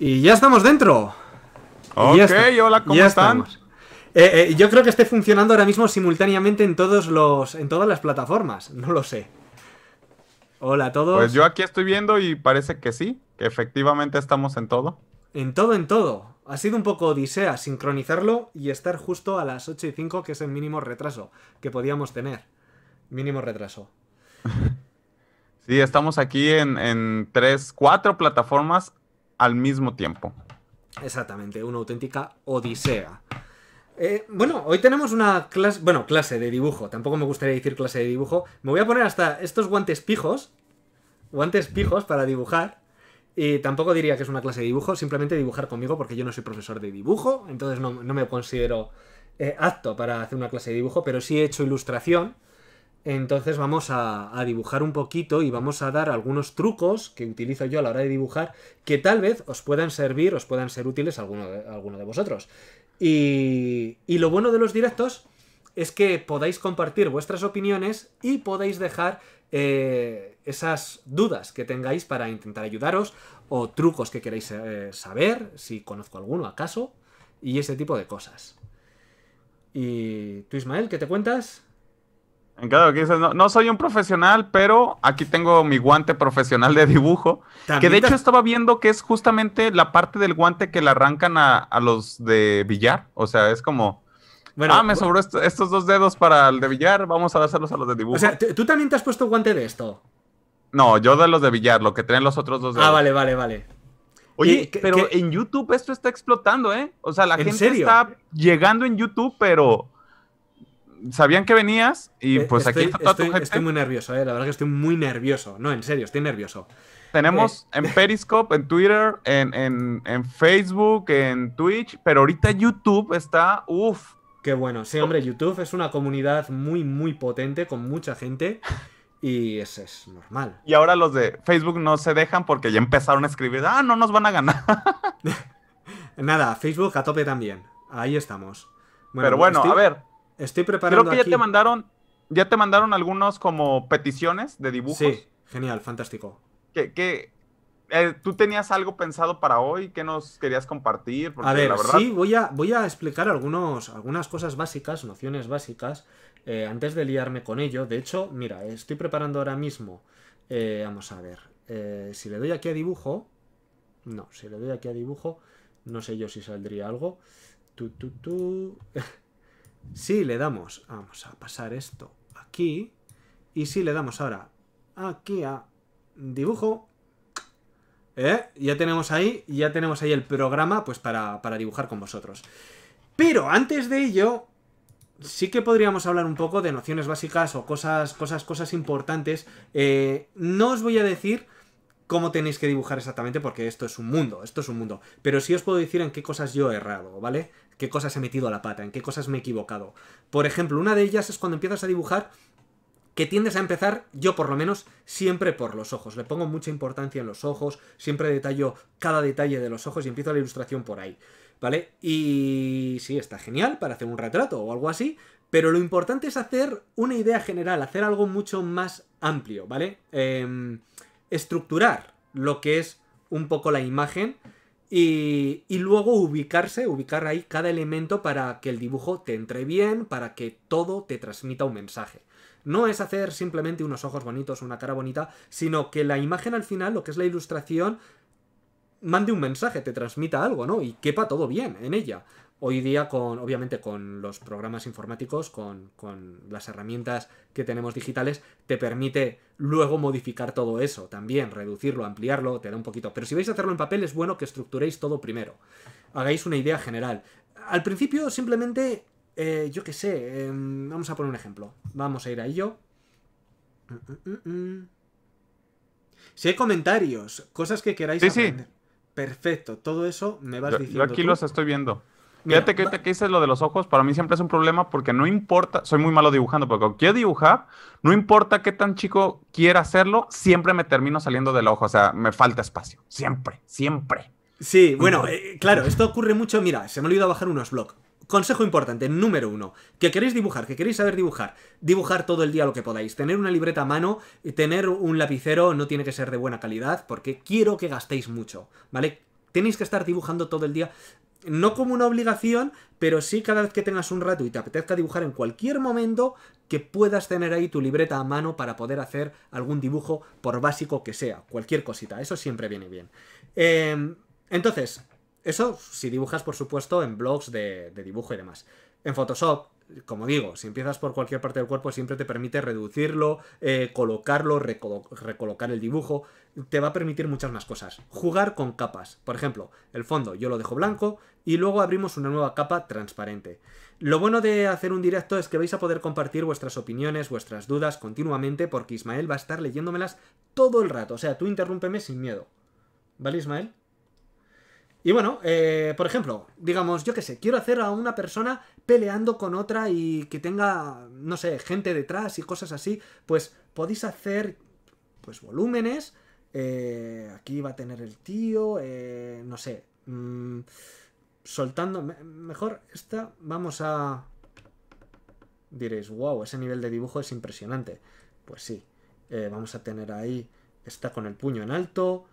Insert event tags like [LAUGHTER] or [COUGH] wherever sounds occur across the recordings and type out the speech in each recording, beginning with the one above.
Y ya estamos dentro. Ok, hola, ¿cómo están? Eh, eh, yo creo que esté funcionando ahora mismo simultáneamente en todos los. en todas las plataformas. No lo sé. Hola a todos. Pues yo aquí estoy viendo y parece que sí, que efectivamente estamos en todo. En todo, en todo. Ha sido un poco odisea sincronizarlo y estar justo a las 8 y 5, que es el mínimo retraso que podíamos tener. Mínimo retraso. [LAUGHS] sí, estamos aquí en, en tres, cuatro plataformas al mismo tiempo. Exactamente, una auténtica odisea. Eh, bueno, hoy tenemos una clase, bueno, clase de dibujo, tampoco me gustaría decir clase de dibujo. Me voy a poner hasta estos guantes pijos, guantes pijos para dibujar. Y tampoco diría que es una clase de dibujo, simplemente dibujar conmigo porque yo no soy profesor de dibujo, entonces no, me considero eh, apto para hacer una clase de dibujo, pero sí he hecho ilustración entonces vamos a, dibujar un poquito y vamos a dar algunos trucos que utilizo yo a la hora de dibujar que tal vez os puedan servir, os puedan ser útiles a alguno de, vosotros. Y, lo bueno de los directos es que podáis compartir vuestras opiniones y podéis dejar eh, esas dudas que tengáis para intentar ayudaros o trucos que queráis eh, saber, si conozco alguno acaso, y ese tipo de cosas. ¿Y tú, Ismael, qué te cuentas? que no, soy un profesional, pero aquí tengo mi guante profesional de dibujo. Que de hecho estaba viendo que es justamente la parte del guante que le arrancan a, los de billar. O sea, es como. ah, me sobró estos dos dedos para el de billar, vamos a dárselos a los de dibujo. O sea, tú también te has puesto guante de esto. No, yo de los de billar, lo que tienen los otros dos ah, dedos. Ah, vale, vale, vale. Oye, pero en YouTube esto está explotando, ¿eh? O sea, la gente está llegando en YouTube, pero sabían que venías y eh, pues aquí estoy, tu Estoy muy nervioso, eh. la verdad que estoy muy nervioso. No, en serio, estoy nervioso. Tenemos eh. en Periscope, en Twitter, en, Facebook, en Twitch, pero ahorita YouTube está, uff. Qué bueno, sí, hombre, YouTube es una comunidad muy, muy potente, con mucha gente. Y eso es normal. Y ahora los de Facebook no se dejan porque ya empezaron a escribir, ah, no nos van a ganar. [LAUGHS] Nada, Facebook a tope también. Ahí estamos. Pero bueno, a ver, Estoy preparando. Creo que ya te mandaron. Ya te mandaron algunos como peticiones de dibujos. Sí, genial, fantástico. Eh, tú tenías algo pensado para hoy que nos querías compartir. a ver, sí, voy a, voy a explicar algunos, algunas cosas básicas, nociones básicas, eh, antes de liarme con ello. De hecho, mira, estoy preparando ahora mismo. Eh, vamos a ver. si le doy aquí a dibujo. No, si le doy aquí a dibujo. No sé yo si saldría algo. Tú, tú, tú. Si le damos, vamos a pasar esto aquí, y si le damos ahora aquí a dibujo, eh, ya tenemos ahí, ya tenemos ahí el programa pues para, dibujar con vosotros. Pero antes de ello, sí que podríamos hablar un poco de nociones básicas o cosas, cosas, cosas importantes. Eh, no os voy a decir cómo tenéis que dibujar exactamente porque esto es un mundo, esto es un mundo. Pero sí os puedo decir en qué cosas yo he errado, ¿vale? qué cosas he metido a la pata, en qué cosas me he equivocado. Por ejemplo, una de ellas es cuando empiezas a dibujar que tiendes a empezar, yo por lo menos, siempre por los ojos. Le pongo mucha importancia en los ojos, siempre detallo cada detalle de los ojos y empiezo la ilustración por ahí. ¿Vale? Y sí, está genial para hacer un retrato o algo así, pero lo importante es hacer una idea general, hacer algo mucho más amplio, ¿vale? Em, estructurar lo que es un poco la imagen y, luego ubicarse, ubicar ahí cada elemento para que el dibujo te entre bien, para que todo te transmita un mensaje. No es hacer simplemente unos ojos bonitos, una cara bonita, sino que la imagen al final, lo que es la ilustración, mande un mensaje, te transmita algo, ¿no? Y quepa todo bien en ella. Hoy día, con, obviamente, con los programas informáticos, con, las herramientas que tenemos digitales, te permite luego modificar todo eso, también reducirlo, ampliarlo, te da un poquito. Pero si vais a hacerlo en papel, es bueno que estructuréis todo primero, hagáis una idea general. Al principio, simplemente, eh, yo qué sé, em, vamos a poner un ejemplo. Vamos a ir a ello. si hay comentarios, cosas que queráis sí, Sí. Perfecto, todo eso me vas diciendo. Yo aquí los estoy viendo. Fíjate que ahorita lo de los ojos, para mí siempre es un problema porque no importa, soy muy malo dibujando, Porque cuando quiero dibujar, no importa qué tan chico quiera hacerlo, siempre me termino saliendo del ojo, o sea, me falta espacio, siempre, siempre. Sí, bueno, eh, claro, esto ocurre mucho, mira, se me ha olvidado bajar unos blogs. Consejo importante, número uno, que queréis dibujar, que queréis saber dibujar, dibujar todo el día lo que podáis, tener una libreta a mano, tener un lapicero no tiene que ser de buena calidad, porque quiero que gastéis mucho, ¿vale? Tenéis que estar dibujando todo el día no como una obligación, pero sí cada vez que tengas un rato y te apetezca dibujar en cualquier momento, que puedas tener ahí tu libreta a mano para poder hacer algún dibujo, por básico que sea, cualquier cosita, eso siempre viene bien. Em, entonces, eso si dibujas, por supuesto, en blogs de, dibujo y demás. En Photoshop, como digo, si empiezas por cualquier parte del cuerpo, siempre te permite reducirlo, eh, colocarlo, recolocar el dibujo. Te va a permitir muchas más cosas. Jugar con capas. Por ejemplo, el fondo yo lo dejo blanco, y luego abrimos una nueva capa transparente. Lo bueno de hacer un directo es que vais a poder compartir vuestras opiniones, vuestras dudas continuamente, porque Ismael va a estar leyéndomelas todo el rato. O sea, tú interrúmpeme sin miedo. ¿Vale, Ismael? Y bueno, eh, por ejemplo, digamos, yo qué sé, quiero hacer a una persona peleando con otra y que tenga, no sé, gente detrás y cosas así, pues podéis hacer, pues, volúmenes. Eh, aquí va a tener el tío, eh, no sé. Mm, soltando... Mejor esta vamos a... Diréis, wow, ese nivel de dibujo es impresionante. Pues sí, eh, vamos a tener ahí... Está con el puño en alto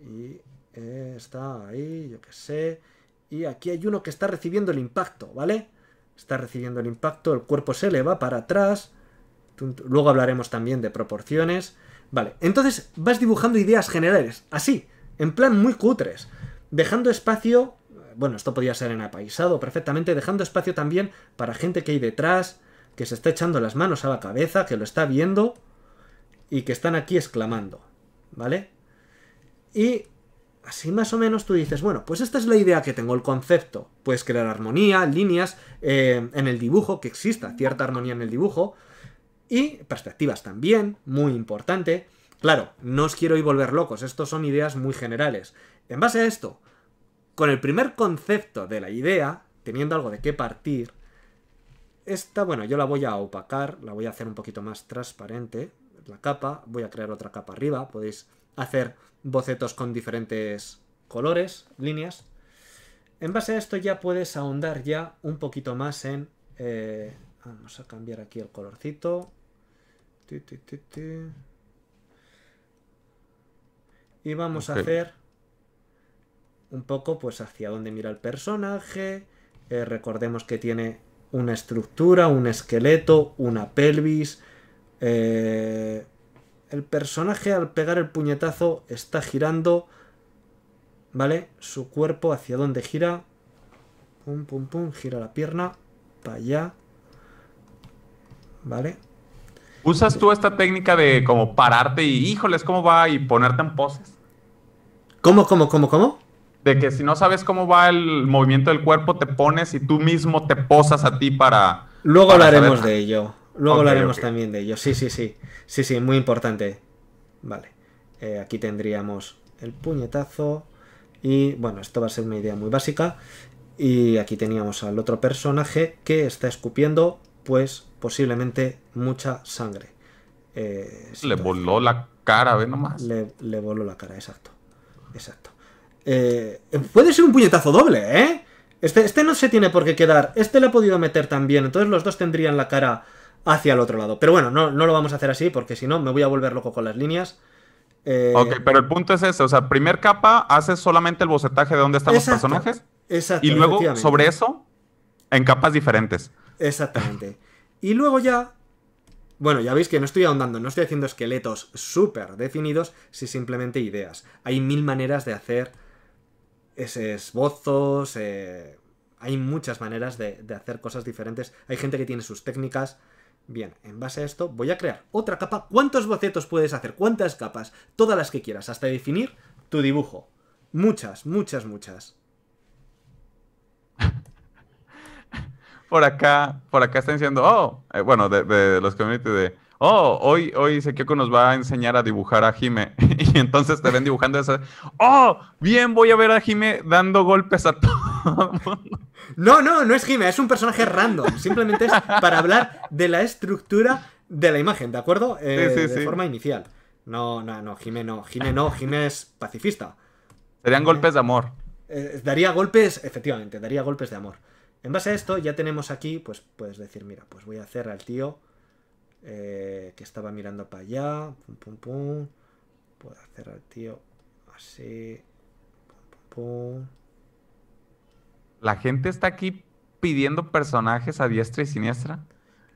y eh, está ahí, yo qué sé. Y aquí hay uno que está recibiendo el impacto, ¿vale? Está recibiendo el impacto, el cuerpo se eleva para atrás. Luego hablaremos también de proporciones. Vale, entonces vas dibujando ideas generales, así, en plan muy cutres, dejando espacio bueno, esto podía ser en apaisado perfectamente, dejando espacio también para gente que hay detrás, que se está echando las manos a la cabeza, que lo está viendo y que están aquí exclamando, ¿vale? Y así más o menos tú dices, bueno, pues esta es la idea que tengo, el concepto. Puedes crear armonía, líneas eh, en el dibujo, que exista cierta armonía en el dibujo, y perspectivas también, muy importante. Claro, no os quiero ir volver locos, estos son ideas muy generales. En base a esto, con el primer concepto de la idea, teniendo algo de qué partir, esta, bueno, yo la voy a opacar, la voy a hacer un poquito más transparente, la capa, voy a crear otra capa arriba, podéis hacer bocetos con diferentes colores, líneas. En base a esto ya puedes ahondar ya un poquito más en... Eh, vamos a cambiar aquí el colorcito. Y vamos a hacer un poco pues hacia dónde mira el personaje. Eh, recordemos que tiene una estructura, un esqueleto, una pelvis. Eh, el personaje al pegar el puñetazo está girando, ¿vale? Su cuerpo hacia dónde gira. Pum, pum, pum, gira la pierna, para allá. ¿Vale? ¿Usas tú esta técnica de como pararte y, híjoles, cómo va y ponerte en poses? ¿Cómo, cómo, cómo, cómo? de que si no sabes cómo va el movimiento del cuerpo, te pones y tú mismo te posas a ti para... Luego hablaremos de ello. Luego hablaremos también de ello. Sí, sí, sí. Sí, sí, muy importante. Vale. Eh, aquí tendríamos el puñetazo. Y bueno, esto va a ser una idea muy básica. Y aquí teníamos al otro personaje que está escupiendo, pues posiblemente mucha sangre. Eh, le voló la cara, ve nomás. le voló la cara, exacto. Exacto. Eh, puede ser un puñetazo doble, ¿eh? Este, este no se tiene por qué quedar. Este lo ha podido meter también. Entonces los dos tendrían la cara hacia el otro lado. Pero bueno, no, lo vamos a hacer así porque si no me voy a volver loco con las líneas. Eh, ok, pero el punto es ese. O sea, primer capa hace solamente el bocetaje de dónde están los personajes. Y luego sobre eso, en capas diferentes. Exactamente. y luego ya... Bueno, ya veis que no estoy ahondando, no estoy haciendo esqueletos súper definidos, si simplemente ideas. Hay mil maneras de hacer Eses esbozos, hay muchas maneras de, hacer cosas diferentes, hay gente que tiene sus técnicas. Bien, en base a esto voy a crear otra capa. ¿Cuántos bocetos puedes hacer? ¿Cuántas capas? Todas las que quieras, hasta definir tu dibujo. Muchas, muchas, muchas. [LAUGHS] por acá, por acá están diciendo, oh, eh, bueno, de, de, los community de, oh, hoy, hoy nos va a enseñar a dibujar a Jime. [LAUGHS] y entonces te ven dibujando esa, oh, bien, voy a ver a Jime dando golpes a todo No, no, no es Jime, es un personaje random. Simplemente es para hablar de la estructura de la imagen, ¿de acuerdo? Eh, de forma inicial. No, no, no, Jime no. Jime no, Jime es pacifista. Serían golpes de amor. Eh, daría golpes, efectivamente, daría golpes de amor. En base a esto ya tenemos aquí, pues puedes decir, mira, pues voy a hacer al tío eh, que estaba mirando para allá, pum, pum, pum. Puedo hacer al tío así, pum, pum, pum. La gente está aquí pidiendo personajes a diestra y siniestra.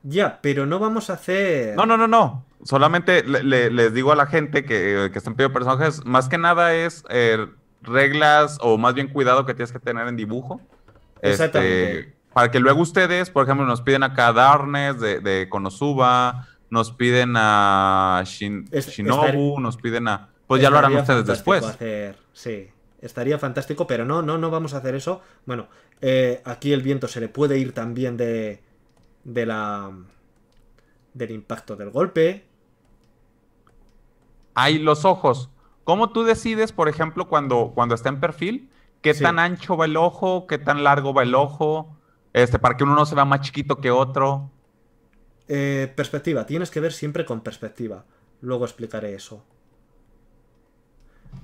Ya, pero no vamos a hacer. No, no, no, no. Solamente les digo a la gente que, eh, que, están pidiendo personajes, más que nada es eh, reglas o más bien cuidado que tienes que tener en dibujo. Exactamente. Este, para que luego ustedes, por ejemplo, nos piden acá a Darnes de, Konosuba, nos piden a Shinobu, nos piden a... Pues ya lo harán ustedes después. sí, estaría fantástico, pero no, no, no vamos a hacer eso. Bueno, eh, aquí el viento se le puede ir también de, de la... del impacto del golpe. Ahí los ojos. ¿Cómo tú decides, por ejemplo, cuando, cuando está en perfil, qué tan ancho va el ojo, qué tan largo va el ojo? Este, para que uno no se vea más chiquito que otro. Eh, perspectiva, tienes que ver siempre con perspectiva. Luego explicaré eso.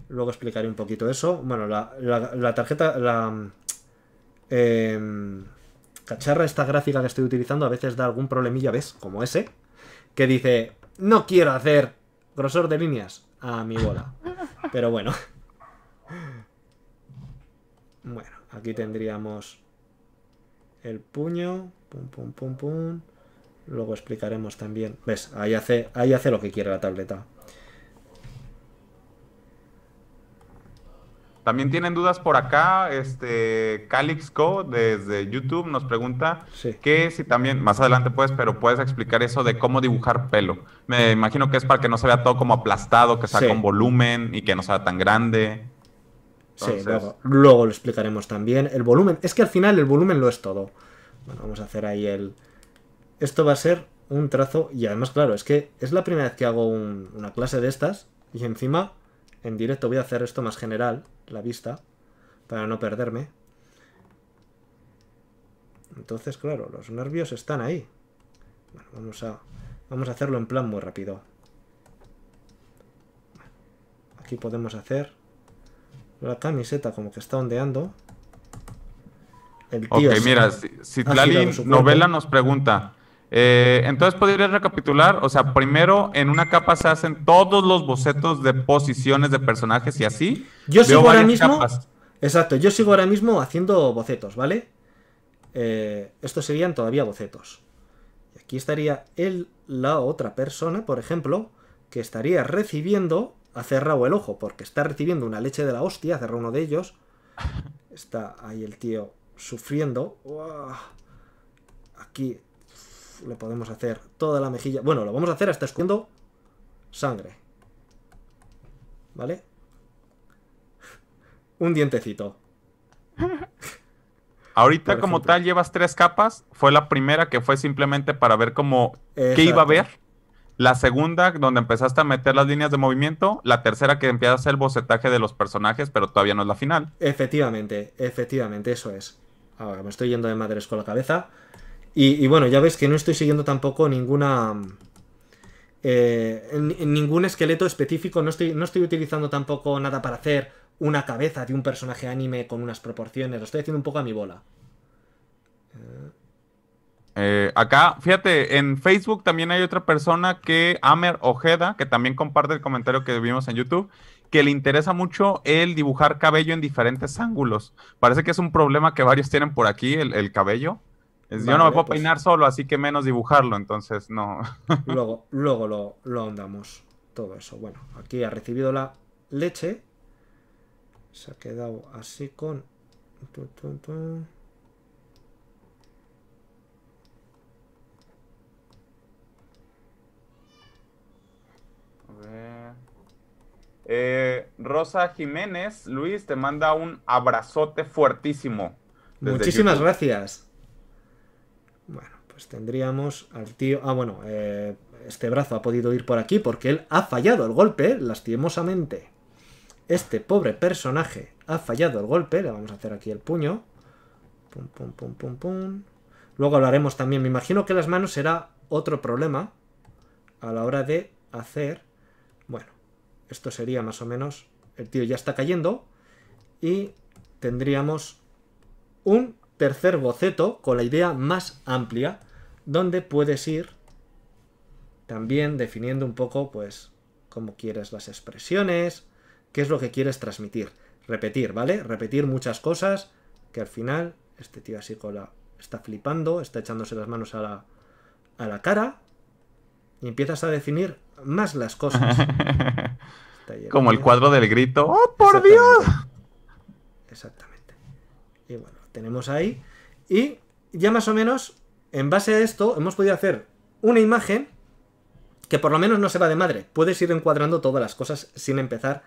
Luego explicaré un poquito eso. Bueno, la, tarjeta, la em, cacharra, esta gráfica que estoy utilizando, a veces da algún problemilla, ¿ves? Como ese, que dice, no quiero hacer grosor de líneas a mi bola. Pero bueno. [LAUGHS] Bueno, aquí tendríamos el puño, pum, pum, pum, pum. Luego explicaremos también. ¿Ves? Ahí hace, ahí hace lo que quiere la tableta. También tienen dudas por acá. Este Calixco desde YouTube nos pregunta qué que si también, más adelante puedes, pero puedes explicar eso de cómo dibujar pelo. Me imagino que es para que no se vea todo como aplastado, que sea con volumen y que no sea tan grande. Sí, luego, lo explicaremos también. El volumen, es que al final el volumen lo es todo. Bueno, vamos a hacer ahí el... Esto va a ser un trazo y además, claro, es que es la primera vez que hago una clase de estas y encima en directo voy a hacer esto más general, la vista, para no perderme. Entonces, claro, los nervios están ahí. Bueno, vamos a, vamos a hacerlo en plan muy rápido. Aquí podemos hacer la camiseta como que está ondeando. El tío ok, mira, la Novela nos pregunta. Eh, entonces, ¿podrías recapitular? O sea, primero en una capa se hacen todos los bocetos de posiciones de personajes y así. Yo sigo ahora mismo. Exacto, yo sigo ahora mismo haciendo bocetos, ¿vale? Eh, estos serían todavía bocetos. Y aquí estaría él, la otra persona, por ejemplo, que estaría recibiendo ha cerrado el ojo porque está recibiendo una leche de la hostia, cerró uno de ellos. [LAUGHS] Está ahí el tío sufriendo. Aquí le podemos hacer toda la mejilla. Bueno, lo vamos a hacer hasta escondiendo sangre. ¿Vale? Un dientecito. [LAUGHS] Ahorita como tal llevas tres capas. Fue la primera que fue simplemente para ver cómo... ¿Qué iba a ver? La segunda, donde empezaste a meter las líneas de movimiento. La tercera, que empieza ser el bocetaje de los personajes, pero todavía no es la final. Efectivamente, efectivamente, eso es. Ahora me estoy yendo de madres con la cabeza. Y, bueno, ya veis que no estoy siguiendo tampoco ninguna. Eh, ningún esqueleto específico. No estoy, no estoy utilizando tampoco nada para hacer una cabeza de un personaje anime con unas proporciones. Lo estoy haciendo un poco a mi bola. Eh... Eh, acá, fíjate, en Facebook también hay otra persona que, Amer Ojeda, que también comparte el comentario que vimos en YouTube, que le interesa mucho el dibujar cabello en diferentes ángulos. Parece que es un problema que varios tienen por aquí, el, cabello. yo no me puedo pues. peinar solo, así que menos dibujarlo, entonces no. [LAUGHS] luego, luego lo, lo andamos, todo eso. Bueno, aquí ha recibido la leche. Se ha quedado así con... Eh, Rosa Jiménez, Luis, te manda un abrazote fuertísimo. Muchísimas gracias. Bueno, pues tendríamos al tío. Ah, bueno, eh, este brazo ha podido ir por aquí porque él ha fallado el golpe, lastimosamente. Este pobre personaje ha fallado el golpe. Le vamos a hacer aquí el puño. Pum, pum, pum, pum, pum. Luego hablaremos también. Me imagino que las manos será otro problema a la hora de hacer bueno, esto sería más o menos... El tío ya está cayendo y tendríamos un tercer boceto con la idea más amplia, donde puedes ir también definiendo un poco, pues, cómo quieres las expresiones, qué es lo que quieres transmitir. Repetir, ¿vale? Repetir muchas cosas que al final este tío así con la... está flipando, está echándose las manos a la, a la cara, y empiezas a definir más las cosas. [LAUGHS] Como el cuadro del grito. ¡Oh, por Dios! Exactamente. Y bueno, tenemos ahí. Y ya más o menos, en base a esto, hemos podido hacer una imagen que por lo menos no se va de madre. Puedes ir encuadrando todas las cosas sin empezar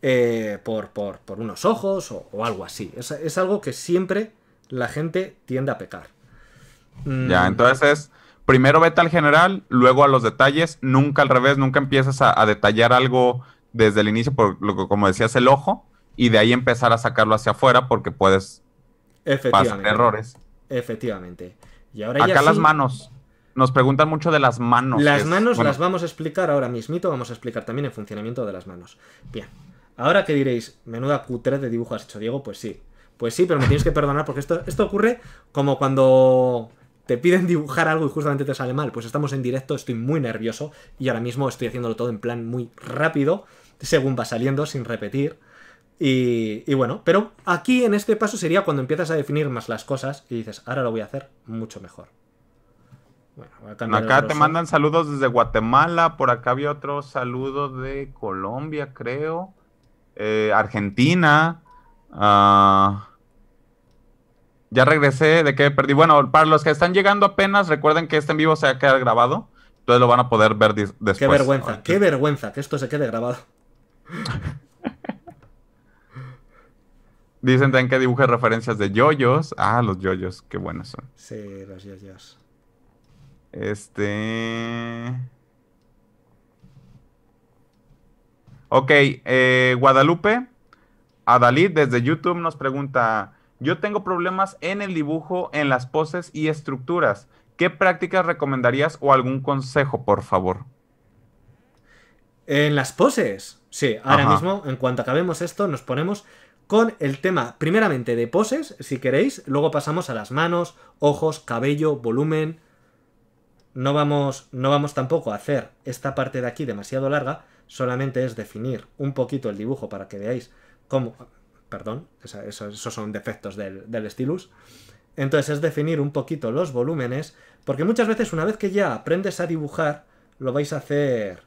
eh, por, por, unos ojos o, algo así. Es, es, algo que siempre la gente tiende a pecar. Ya, mm. entonces primero vete al general, luego a los detalles, nunca al revés, nunca empiezas a, detallar algo desde el inicio, por lo que, como decías, el ojo, y de ahí empezar a sacarlo hacia afuera porque puedes pasar errores. Efectivamente. Y ahora Acá las manos. Nos preguntan mucho de las manos. Las manos las vamos a explicar ahora mismito, vamos a explicar también el funcionamiento de las manos. Bien. Ahora que diréis, menuda cutre de dibujo has hecho, Diego, pues sí. Pues sí, pero me tienes que perdonar porque esto, esto ocurre como cuando te piden dibujar algo y justamente te sale mal. Pues estamos en directo, estoy muy nervioso y ahora mismo estoy haciéndolo todo en plan muy rápido, según va saliendo, sin repetir. Y, bueno, pero aquí en este paso sería cuando empiezas a definir más las cosas y dices, ahora lo voy a hacer mucho mejor. acá te mandan saludos desde Guatemala, por acá había otro saludo de Colombia, creo, eh, Argentina. Ah, ya regresé, ¿de qué perdí? Bueno, para los que están llegando apenas, recuerden que este en vivo se ha a grabado. Entonces lo van a poder ver después. Qué vergüenza, qué vergüenza que esto se quede grabado. [LAUGHS] Dicen también que dibuje referencias de yoyos. Ah, los yoyos, qué buenos son. Sí, los yoyos. Este. Ok, eh, Guadalupe, Adalid desde YouTube nos pregunta: yo tengo problemas en el dibujo, en las poses y estructuras. ¿Qué prácticas recomendarías o algún consejo, por favor? En las poses. Sí, ahora mismo, en cuanto acabemos esto, nos ponemos con el tema, primeramente, de poses, si queréis. Luego pasamos a las manos, ojos, cabello, volumen. No vamos, no vamos tampoco a hacer esta parte de aquí demasiado larga. Solamente es definir un poquito el dibujo para que veáis cómo perdón, esos, son defectos del, del Entonces es definir un poquito los volúmenes, porque muchas veces una vez que ya aprendes a dibujar, lo vais a hacer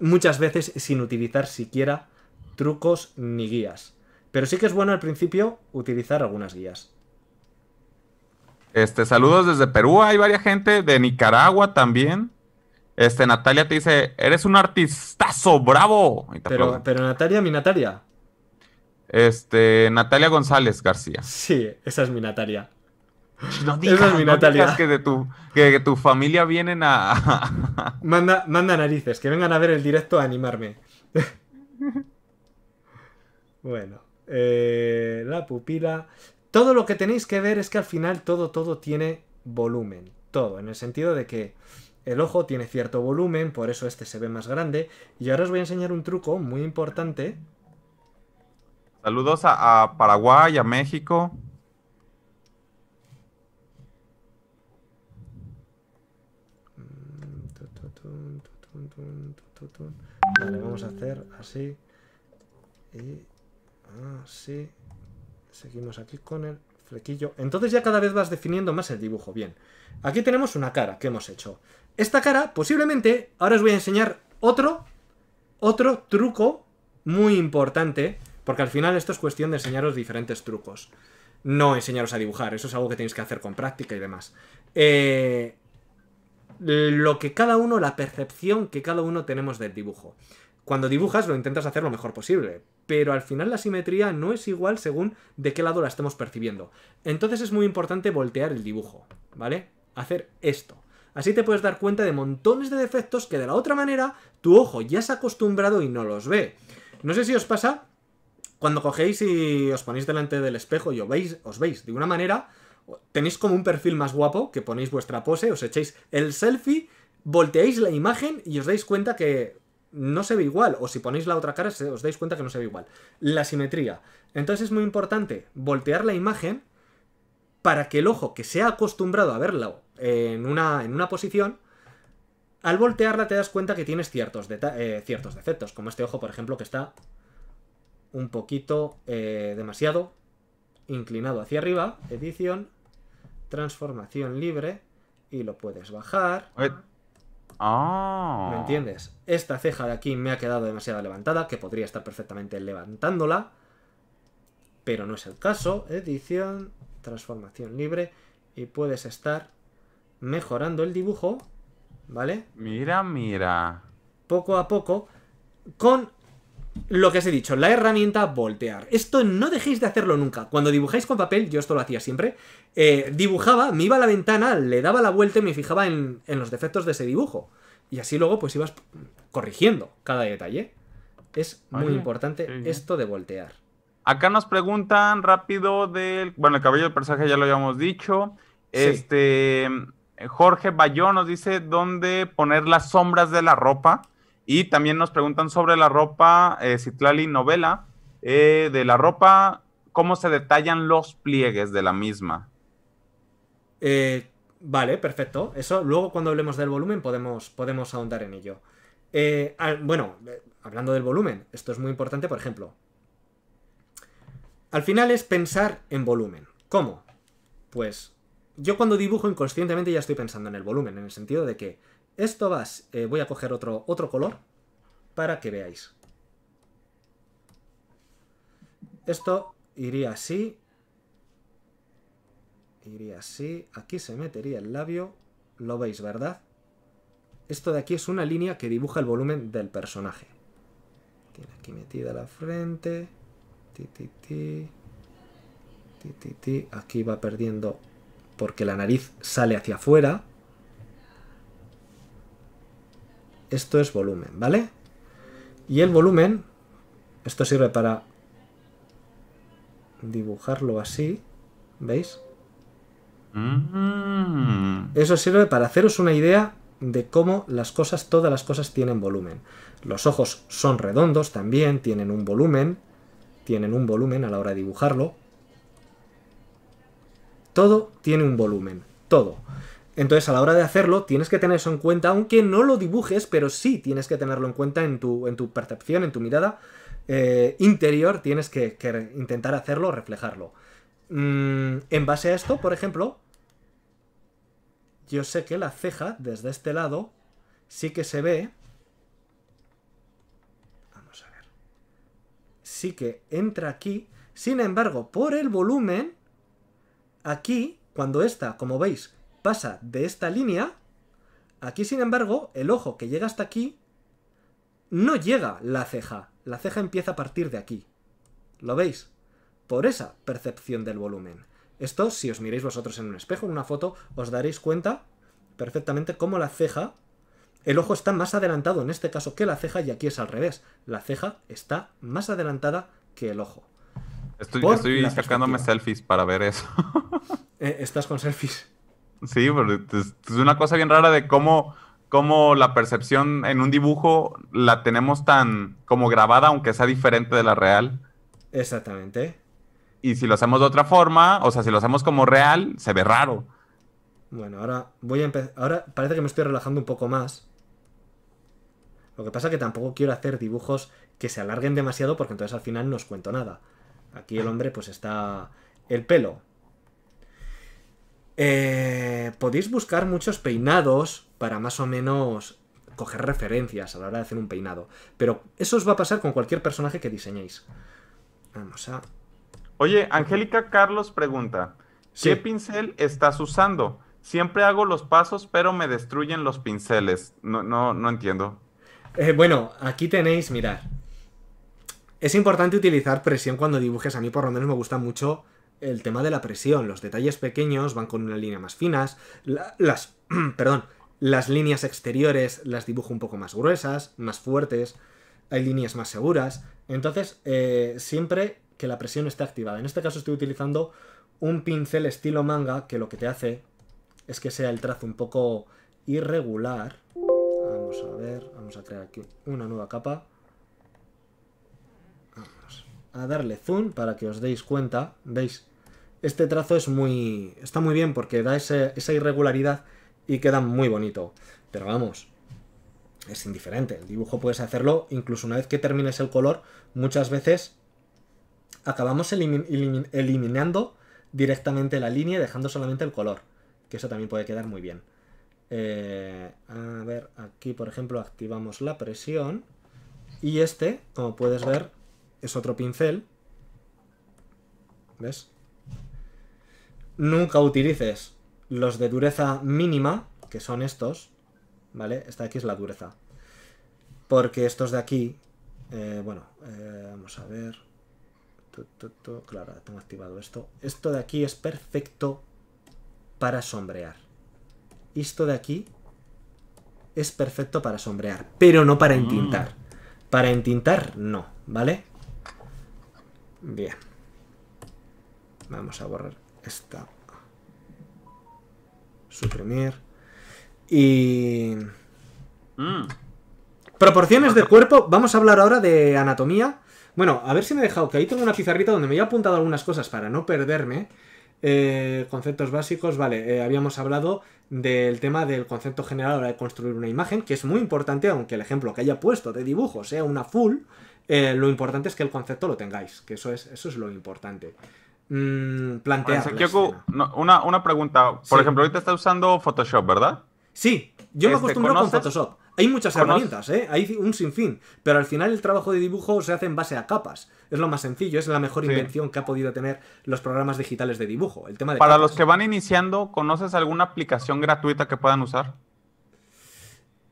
muchas veces sin utilizar siquiera trucos ni guías. Pero sí que es bueno al principio utilizar algunas guías. Este, saludos desde Perú, hay varias gente, de Nicaragua también. Este, Natalia te dice, eres un artistazo, bravo. pero Natalia, mi Natalia, este, Natalia González García. Sí, esa es mi Natalia. Pues no digas, que, de tu, que, tu familia vienen a... manda, manda narices, que vengan a ver el directo a animarme. [LAUGHS] bueno, eh, la pupila... Todo lo que tenéis que ver es que al final todo, todo tiene volumen. Todo, en el sentido de que el ojo tiene cierto volumen, por eso este se ve más grande. Y ahora os voy a enseñar un truco muy importante Saludos a, Paraguay, a México. Vale, vamos a hacer así. Y así. Seguimos aquí con el flequillo. Entonces ya cada vez vas definiendo más el dibujo. Bien. Aquí tenemos una cara que hemos hecho. Esta cara, posiblemente, ahora os voy a enseñar otro, otro truco muy importante porque al final esto es cuestión de enseñaros diferentes trucos. No enseñaros a dibujar, eso es algo que tenéis que hacer con práctica y demás. Eh, lo que cada uno, la percepción que cada uno tenemos del dibujo. Cuando dibujas lo intentas hacer lo mejor posible, pero al final la simetría no es igual según de qué lado la estemos percibiendo. Entonces es muy importante voltear el dibujo, ¿vale? Hacer esto. Así te puedes dar cuenta de montones de defectos que de la otra manera tu ojo ya se ha acostumbrado y no los ve. No sé si os pasa cuando cogéis y os ponéis delante del espejo y os veis, os veis de una manera, tenéis como un perfil más guapo, que ponéis vuestra pose, os echéis el selfie, volteáis la imagen y os dais cuenta que no se ve igual, o si ponéis la otra cara os dais cuenta que no se ve igual. La simetría. Entonces es muy importante voltear la imagen para que el ojo que se ha acostumbrado a verla en una, en una posición, al voltearla te das cuenta que tienes ciertos, eh, ciertos defectos, como este ojo, por ejemplo, que está un poquito eh, demasiado inclinado hacia arriba, edición, transformación libre, y lo puedes bajar. Eh, ah. ¿Me entiendes? Esta ceja de aquí me ha quedado demasiado levantada, que podría estar perfectamente levantándola, pero no es el caso. Edición, transformación libre, y puedes estar mejorando el dibujo, ¿vale? Mira, mira. Poco a poco, con lo que os he dicho, la herramienta voltear. Esto no dejéis de hacerlo nunca. Cuando dibujáis con papel, yo esto lo hacía siempre, eh, dibujaba, me iba a la ventana, le daba la vuelta y me fijaba en, los defectos de ese dibujo. Y así luego pues ibas corrigiendo cada detalle. Es muy importante esto de voltear. Acá nos preguntan rápido del... Bueno, el cabello del personaje ya lo habíamos dicho. Este... Jorge Bayón nos dice dónde poner las sombras de la ropa. Y también nos preguntan sobre la ropa eh, Citlali Novela. Eh, de la ropa, ¿cómo se detallan los pliegues de la misma? Eh, vale, perfecto. Eso, luego cuando hablemos del volumen podemos, podemos ahondar en ello. bueno, hablando del volumen, esto es muy importante, por ejemplo. Al final es pensar en volumen. ¿Cómo? Pues yo cuando dibujo inconscientemente ya estoy pensando en el volumen, en el sentido de que esto va, eh, voy a coger otro, otro color para que veáis. Esto iría así. Iría así. Aquí se metería el labio. Lo veis, ¿verdad? Esto de aquí es una línea que dibuja el volumen del personaje. Tiene aquí metida la frente. Ti, ti, Aquí va perdiendo porque la nariz sale hacia afuera. esto es volumen, ¿vale? Y el volumen, esto sirve para dibujarlo así, ¿veis? Mm. Eso sirve para haceros una idea de cómo las cosas, todas las cosas tienen volumen. Los ojos son redondos también, tienen un volumen, tienen un volumen a la hora de dibujarlo. Todo tiene un volumen, todo. Entonces, a la hora de hacerlo, tienes que tener eso en cuenta, aunque no lo dibujes, pero sí tienes que tenerlo en cuenta en tu, en tu percepción, en tu mirada eh, interior, tienes que, intentar hacerlo, reflejarlo. Mm, en base a esto, por ejemplo, yo sé que la ceja, desde este lado, sí que se ve... Vamos a ver. Sí que entra aquí. Sin embargo, por el volumen, aquí, cuando esta, como veis, pasa de esta línea. Aquí, sin embargo, el ojo que llega hasta aquí no llega la ceja. La ceja empieza a partir de aquí. ¿Lo veis? Por esa percepción del volumen. Esto, si os miréis vosotros en un espejo, en una foto, os daréis cuenta perfectamente cómo la ceja, el ojo está más adelantado en este caso que la ceja y aquí es al revés. La ceja está más adelantada que el ojo. Estoy, estoy sacándome selfies para ver eso. [LAUGHS] Eh, ¿Estás con selfies? Sí, es, una cosa bien rara de cómo, cómo la percepción en un dibujo la tenemos tan como grabada, aunque sea diferente de la real. Exactamente. Y si lo hacemos de otra forma, o sea, si lo hacemos como real, se ve raro. Bueno, ahora voy a empezar. Ahora parece que me estoy relajando un poco más. Lo que pasa es que tampoco quiero hacer dibujos que se alarguen demasiado porque entonces al final no os cuento nada. Aquí el hombre pues está... El pelo, eh, podéis buscar muchos peinados para más o menos coger referencias a la hora de hacer un peinado. Pero eso os va a pasar con cualquier personaje que diseñéis. Vamos a... Oye, Angélica Carlos pregunta, ¿qué pincel estás usando? Siempre hago los pasos, pero me destruyen los pinceles. No, no, no entiendo. Eh, bueno, aquí tenéis, mirar. Es importante utilizar presión cuando dibujes. A mí por lo menos me gusta mucho el tema de la presión. Los detalles pequeños van con una línea más finas. las. [CLEARS THROAT] perdón. Las líneas exteriores las dibujo un poco más gruesas, más fuertes. Hay líneas más seguras. Entonces, eh, siempre que la presión esté activada. En este caso estoy utilizando un pincel estilo manga que lo que te hace es que sea el trazo un poco irregular. Vamos a ver, vamos a crear aquí una nueva capa. Vamos a darle zoom para que os deis cuenta. ¿Veis? este trazo es muy. está muy bien porque da esa irregularidad y queda muy bonito. Pero vamos, es indiferente. El dibujo puedes hacerlo incluso una vez que termines el color. Muchas veces acabamos eliminando directamente la línea dejando solamente el color. Que eso también puede quedar muy bien. Eh, a ver, aquí por ejemplo activamos la presión. Y este, como puedes ver, es otro pincel. ¿Ves? nunca utilices los de dureza mínima, que son estos, ¿vale? Esta de aquí es la dureza. Porque estos de aquí, eh, bueno, eh, vamos a ver. Claro, tengo activado esto. Esto de aquí es perfecto para sombrear. Esto de aquí es perfecto para sombrear, pero no para ah. entintar. Para entintar, no, ¿vale? Bien. Vamos a borrar esta suprimir y mm. proporciones de cuerpo vamos a hablar ahora de anatomía bueno a ver si me he dejado que ahí tengo una pizarrita donde me he apuntado algunas cosas para no perderme eh, conceptos básicos vale eh, habíamos hablado del tema del concepto general a la hora de construir una imagen que es muy importante aunque el ejemplo que haya puesto de dibujo sea una full eh, lo importante es que el concepto lo tengáis que eso es eso es lo importante mmm, plantear. una, pregunta. Por ejemplo, ahorita está usando Photoshop, ¿verdad? Sí, yo me este, acostumbro con Photoshop. Hay muchas herramientas, ¿eh? hay un sinfín, pero al final el trabajo de dibujo se hace en base a capas. Es lo más sencillo, es la mejor invención que ha podido tener los programas digitales de dibujo. El tema Para los que van iniciando, ¿conoces alguna aplicación gratuita que puedan usar?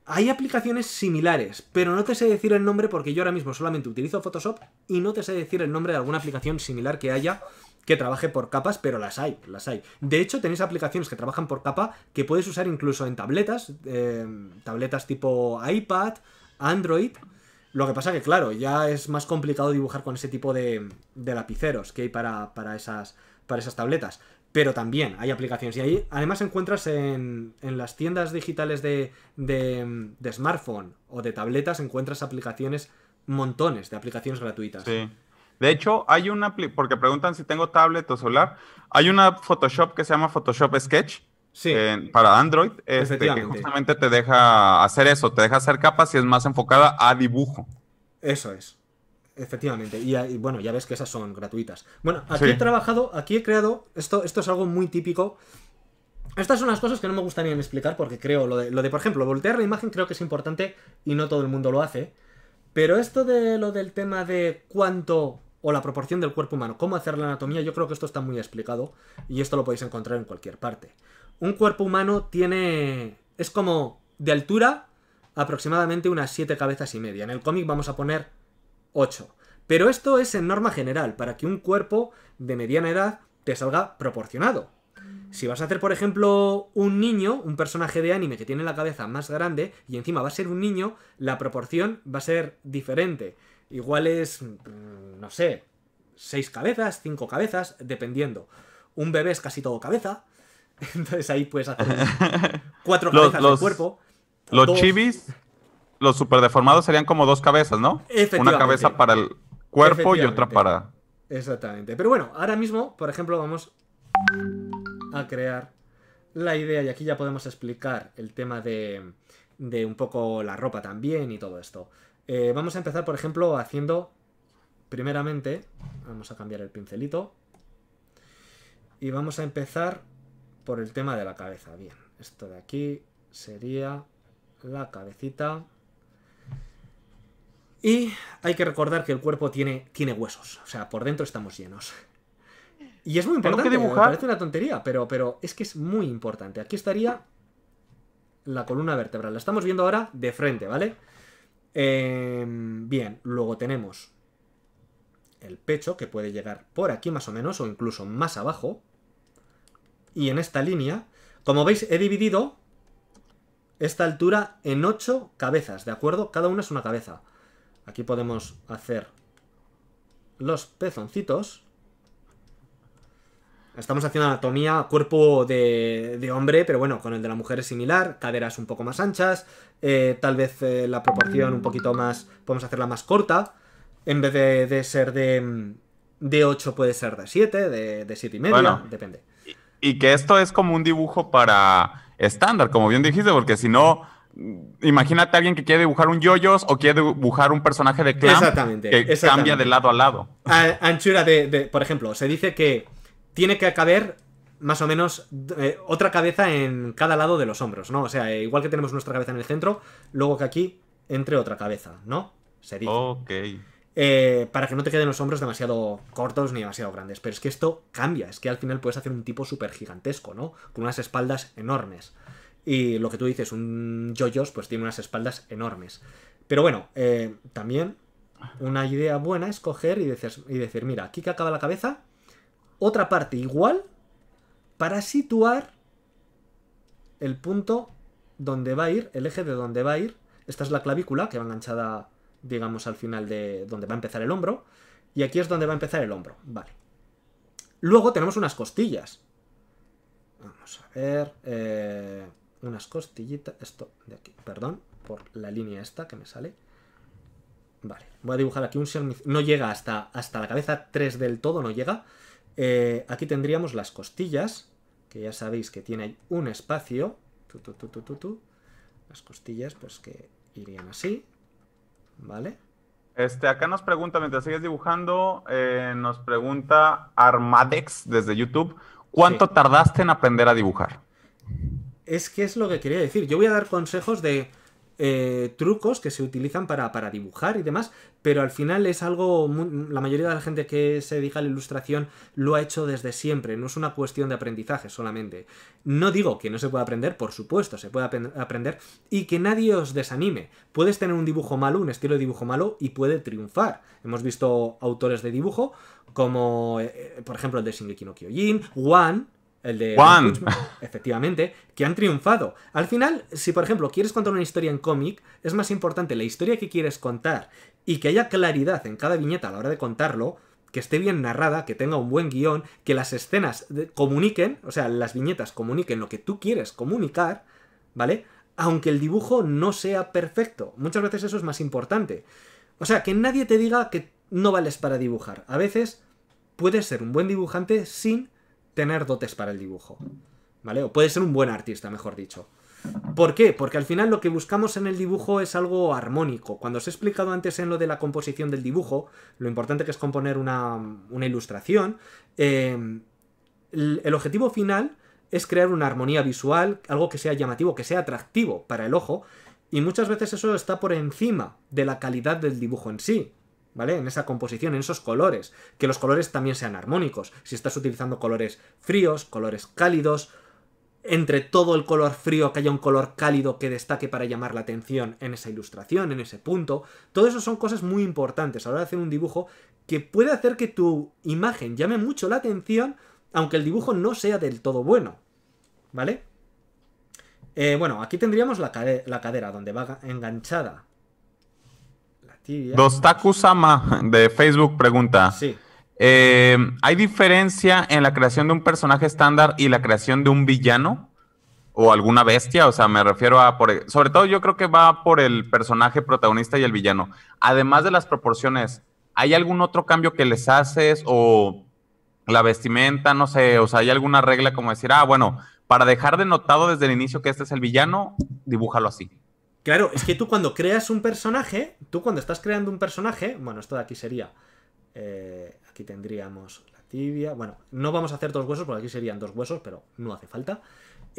Hay aplicaciones similares, pero no te sé decir el nombre porque yo ahora mismo solamente utilizo Photoshop y no te sé decir el nombre de alguna aplicación similar que haya que trabaje por capas, pero las hay, las hay. De hecho, tenéis aplicaciones que trabajan por capa que puedes usar incluso en tabletas, em, tabletas tipo iPad, Android. Lo que pasa que, claro, ya es más complicado dibujar con ese tipo de, lapiceros que hay para, esas, para esas tabletas pero también hay aplicaciones. Y ahí además encuentras en, en las tiendas digitales de, de, de, smartphone o de tabletas, encuentras aplicaciones, montones de aplicaciones gratuitas. Sí. De hecho, hay una, porque preguntan si tengo tablet o celular, hay una Photoshop que se llama Photoshop Sketch. Sí. Eh, para Android, este, que justamente te deja hacer eso, te deja hacer capas y es más enfocada a dibujo. Eso es. Efectivamente, y, bueno, ya ves que esas son gratuitas. Bueno, aquí he trabajado, aquí he creado, esto, esto es algo muy típico. Estas son las cosas que no me gustaría explicar porque creo, lo de, por ejemplo, voltear la imagen creo que es importante y no todo el mundo lo hace. Pero esto de lo del tema de cuánto o la proporción del cuerpo humano, cómo hacer la anatomía, yo creo que esto está muy explicado y esto lo podéis encontrar en cualquier parte. Un cuerpo humano tiene... es como de altura aproximadamente unas 7 cabezas y media. En el cómic vamos a poner 8. Pero esto es en norma general, para que un cuerpo de mediana edad te salga proporcionado. Si vas a hacer, por ejemplo, un niño, un personaje de anime que tiene la cabeza más grande y encima va a ser un niño, la proporción va a ser diferente. Igual es, mm, no sé, seis cabezas, cinco cabezas, dependiendo. Un bebé es casi todo cabeza, [LAUGHS] entonces ahí puedes hacer [LAUGHS] cuatro cabezas los, cuerpo. Los chivis, los deformados serían como dos cabezas, ¿no? Una cabeza para el cuerpo y otra para... Exactamente. Pero bueno, ahora mismo, por ejemplo, vamos a crear la idea y aquí ya podemos explicar el tema de, de un poco la ropa también y todo esto. Eh, vamos a empezar, por ejemplo, haciendo primeramente, vamos a cambiar el pincelito y vamos a empezar por el tema de la cabeza. Bien, esto de aquí sería la cabecita. Y hay que recordar que el cuerpo tiene, tiene huesos, o sea, por dentro estamos llenos. Y es muy importante, parece una tontería, pero, pero es que es muy importante. Aquí estaría la columna vertebral, la estamos viendo ahora de frente, ¿vale? Em, bien, luego tenemos el pecho, que puede llegar por aquí más o menos, o incluso más abajo. Y en esta línea, como veis, he dividido esta altura en 8 cabezas, ¿de acuerdo? Cada una es una cabeza. Aquí podemos hacer los pezoncitos. Estamos haciendo anatomía cuerpo de, hombre, pero bueno, con el de la mujer es similar, caderas un poco más anchas, eh, tal vez eh, la proporción un poquito más, podemos hacerla más corta, en vez de, ser de, de 8 puede ser de 7, de, de 7 y medio, depende. Y, que esto es como un dibujo para estándar, como bien dijiste, porque si no imagínate a alguien que quiere dibujar un yoyos o quiere dibujar un personaje de clan que cambia de lado a lado. anchura de, por ejemplo, se dice que tiene que caber más o menos eh, otra cabeza en cada lado de los hombros, ¿no? O sea, eh, igual que tenemos nuestra cabeza en el centro, luego que aquí entre otra cabeza, ¿no? Se dice. Ok. Eh, para que no te queden los hombros demasiado cortos ni demasiado grandes. Pero es que esto cambia, es que al final puedes hacer un tipo súper gigantesco, ¿no? Con unas espaldas enormes. Y lo que tú dices, un yoyos, pues tiene unas espaldas enormes. Pero bueno, también una idea buena es coger y decir, y decir, mira, aquí que acaba la cabeza, otra parte igual para situar el punto donde va a ir, el eje de donde va a ir. Esta es la clavícula que va enganchada, digamos, al final de donde va a empezar el hombro. Y aquí es donde va a empezar el hombro. Vale. Luego tenemos unas costillas. Vamos a ver. Eh, unas costillitas. Esto de aquí. Perdón por la línea esta que me sale. Vale. Voy a dibujar aquí un No llega hasta, hasta la cabeza 3 del todo, no llega. Eh, aquí tendríamos las costillas, que ya sabéis que tiene un espacio. las costillas, pues que irían así. ¿Vale? Este, acá nos pregunta, mientras sigues dibujando, eh, nos pregunta Armadex desde YouTube, ¿cuánto tardaste en aprender a dibujar? Es que es lo que quería decir. Yo voy a dar consejos de eh, trucos que se utilizan para, dibujar y demás, pero al final es algo, la mayoría de la gente que se dedica a la ilustración lo ha hecho desde siempre, no es una cuestión de aprendizaje solamente. No digo que no se pueda aprender, por supuesto, se puede aprender y que nadie os desanime. Puedes tener un dibujo malo, un estilo de dibujo malo y puede triunfar. Hemos visto autores de dibujo como, eh, eh, por ejemplo, el de Shingeki no Kyojin, Wan el de Juan, efectivamente, que han triunfado. Al final, si por ejemplo quieres contar una historia en cómic, es más importante la historia que quieres contar y que haya claridad en cada viñeta a la hora de contarlo, que esté bien narrada, que tenga un buen guión, que las escenas comuniquen, o sea, las viñetas comuniquen lo que tú quieres comunicar, ¿vale? Aunque el dibujo no sea perfecto. Muchas veces eso es más importante. O sea, que nadie te diga que no vales para dibujar. A veces puedes ser un buen dibujante sin tener dotes para el dibujo, ¿vale? O puede ser un buen artista, mejor dicho. ¿Por qué? Porque al final lo que buscamos en el dibujo es algo armónico. Cuando os he explicado antes en lo de la composición del dibujo, lo importante que es componer una, ilustración, em, el objetivo final es crear una armonía visual, algo que sea llamativo, que sea atractivo para el ojo, y muchas veces eso está por encima de la calidad del dibujo en sí. ¿vale? En esa composición, en esos colores, que los colores también sean armónicos. Si estás utilizando colores fríos, colores cálidos, entre todo el color frío que haya un color cálido que destaque para llamar la atención en esa ilustración, en ese punto. Todo eso son cosas muy importantes a la hora de hacer un dibujo que puede hacer que tu imagen llame mucho la atención, aunque el dibujo no sea del todo bueno. ¿Vale? Eh, bueno, aquí tendríamos la, la cadera donde va enganchada Dos Takusama de Facebook pregunta. Eh, ¿Hay diferencia en la creación de un personaje estándar y la creación de un villano? ¿O alguna bestia? O sea, me refiero a... Por, e, sobre todo yo creo que va por el personaje protagonista y el villano. Además de las proporciones, ¿hay algún otro cambio que les haces o la vestimenta? No sé, o sea, ¿hay alguna regla como decir, ah, bueno, para dejar notado desde el inicio que este es el villano, dibújalo así? Claro, es que tú cuando creas un personaje, tú cuando estás creando un personaje, bueno, esto de aquí sería, eh, aquí tendríamos la tibia, bueno, no vamos a hacer dos huesos, porque aquí serían dos huesos, pero no hace falta.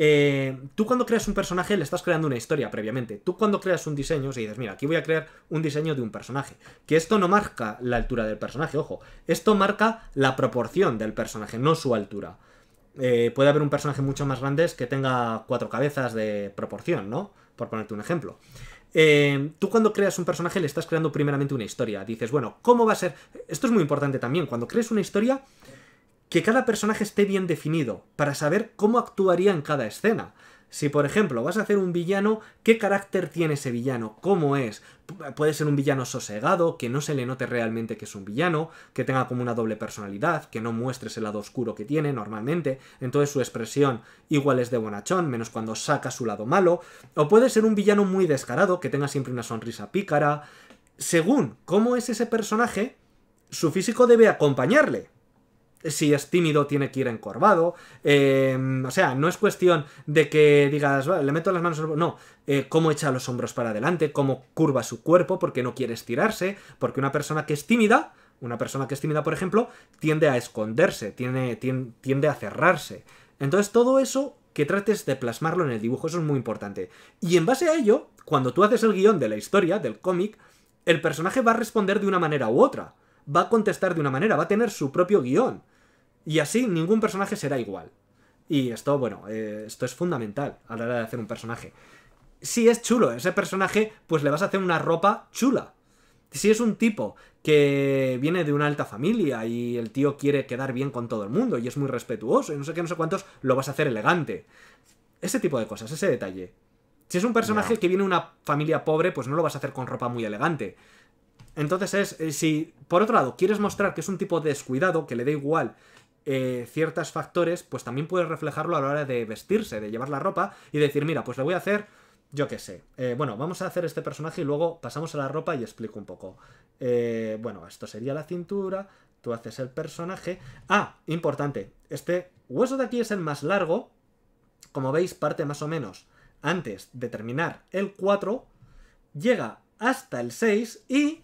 Eh, tú cuando creas un personaje le estás creando una historia previamente. Tú cuando creas un diseño, si dices, mira, aquí voy a crear un diseño de un personaje. Que esto no marca la altura del personaje, ojo. Esto marca la proporción del personaje, no su altura. Eh, puede haber un personaje mucho más grande que tenga cuatro cabezas de proporción, ¿no? Por ponerte un ejemplo. Eh, tú cuando creas un personaje le estás creando primeramente una historia. Dices, bueno, ¿cómo va a ser? Esto es muy importante también. Cuando crees una historia, que cada personaje esté bien definido, para saber cómo actuaría en cada escena. Si, por ejemplo, vas a hacer un villano, ¿qué carácter tiene ese villano? ¿Cómo es? Puede ser un villano sosegado, que no se le note realmente que es un villano, que tenga como una doble personalidad, que no muestres el lado oscuro que tiene normalmente, entonces su expresión igual es de bonachón, menos cuando saca su lado malo, o puede ser un villano muy descarado, que tenga siempre una sonrisa pícara. Según cómo es ese personaje, su físico debe acompañarle si es tímido tiene que ir encorvado. Em, o sea, no es cuestión de que digas, le meto las manos... No, eh, cómo echa los hombros para adelante, cómo curva su cuerpo porque no quiere estirarse, porque una persona que es tímida... Una persona que es tímida, por ejemplo, tiende a esconderse, tiende, tiende a cerrarse. Entonces todo eso que trates de plasmarlo en el dibujo, eso es muy importante. Y en base a ello, cuando tú haces el guión de la historia, del cómic, el personaje va a responder de una manera u otra va a contestar de una manera, va a tener su propio guión. Y así ningún personaje será igual. Y esto, bueno, eh, esto es fundamental a la hora de hacer un personaje. Si es chulo ese personaje, pues le vas a hacer una ropa chula. Si es un tipo que viene de una alta familia y el tío quiere quedar bien con todo el mundo y es muy respetuoso y no sé qué, no sé cuántos, lo vas a hacer elegante. Ese tipo de cosas, ese detalle. Si es un personaje que viene de una familia pobre, pues no lo vas a hacer con ropa muy elegante. Entonces es, eh, si por otro lado quieres mostrar que es un tipo descuidado, que le da igual eh, ciertos factores, pues también puedes reflejarlo a la hora de vestirse, de llevar la ropa y decir, mira, pues le voy a hacer, yo qué sé, eh, bueno, vamos a hacer este personaje y luego pasamos a la ropa y explico un poco. bueno, esto sería la cintura, tú haces el personaje. Ah, importante, este hueso de aquí es el más largo, como veis, parte más o menos antes de terminar el 4, llega hasta el 6 y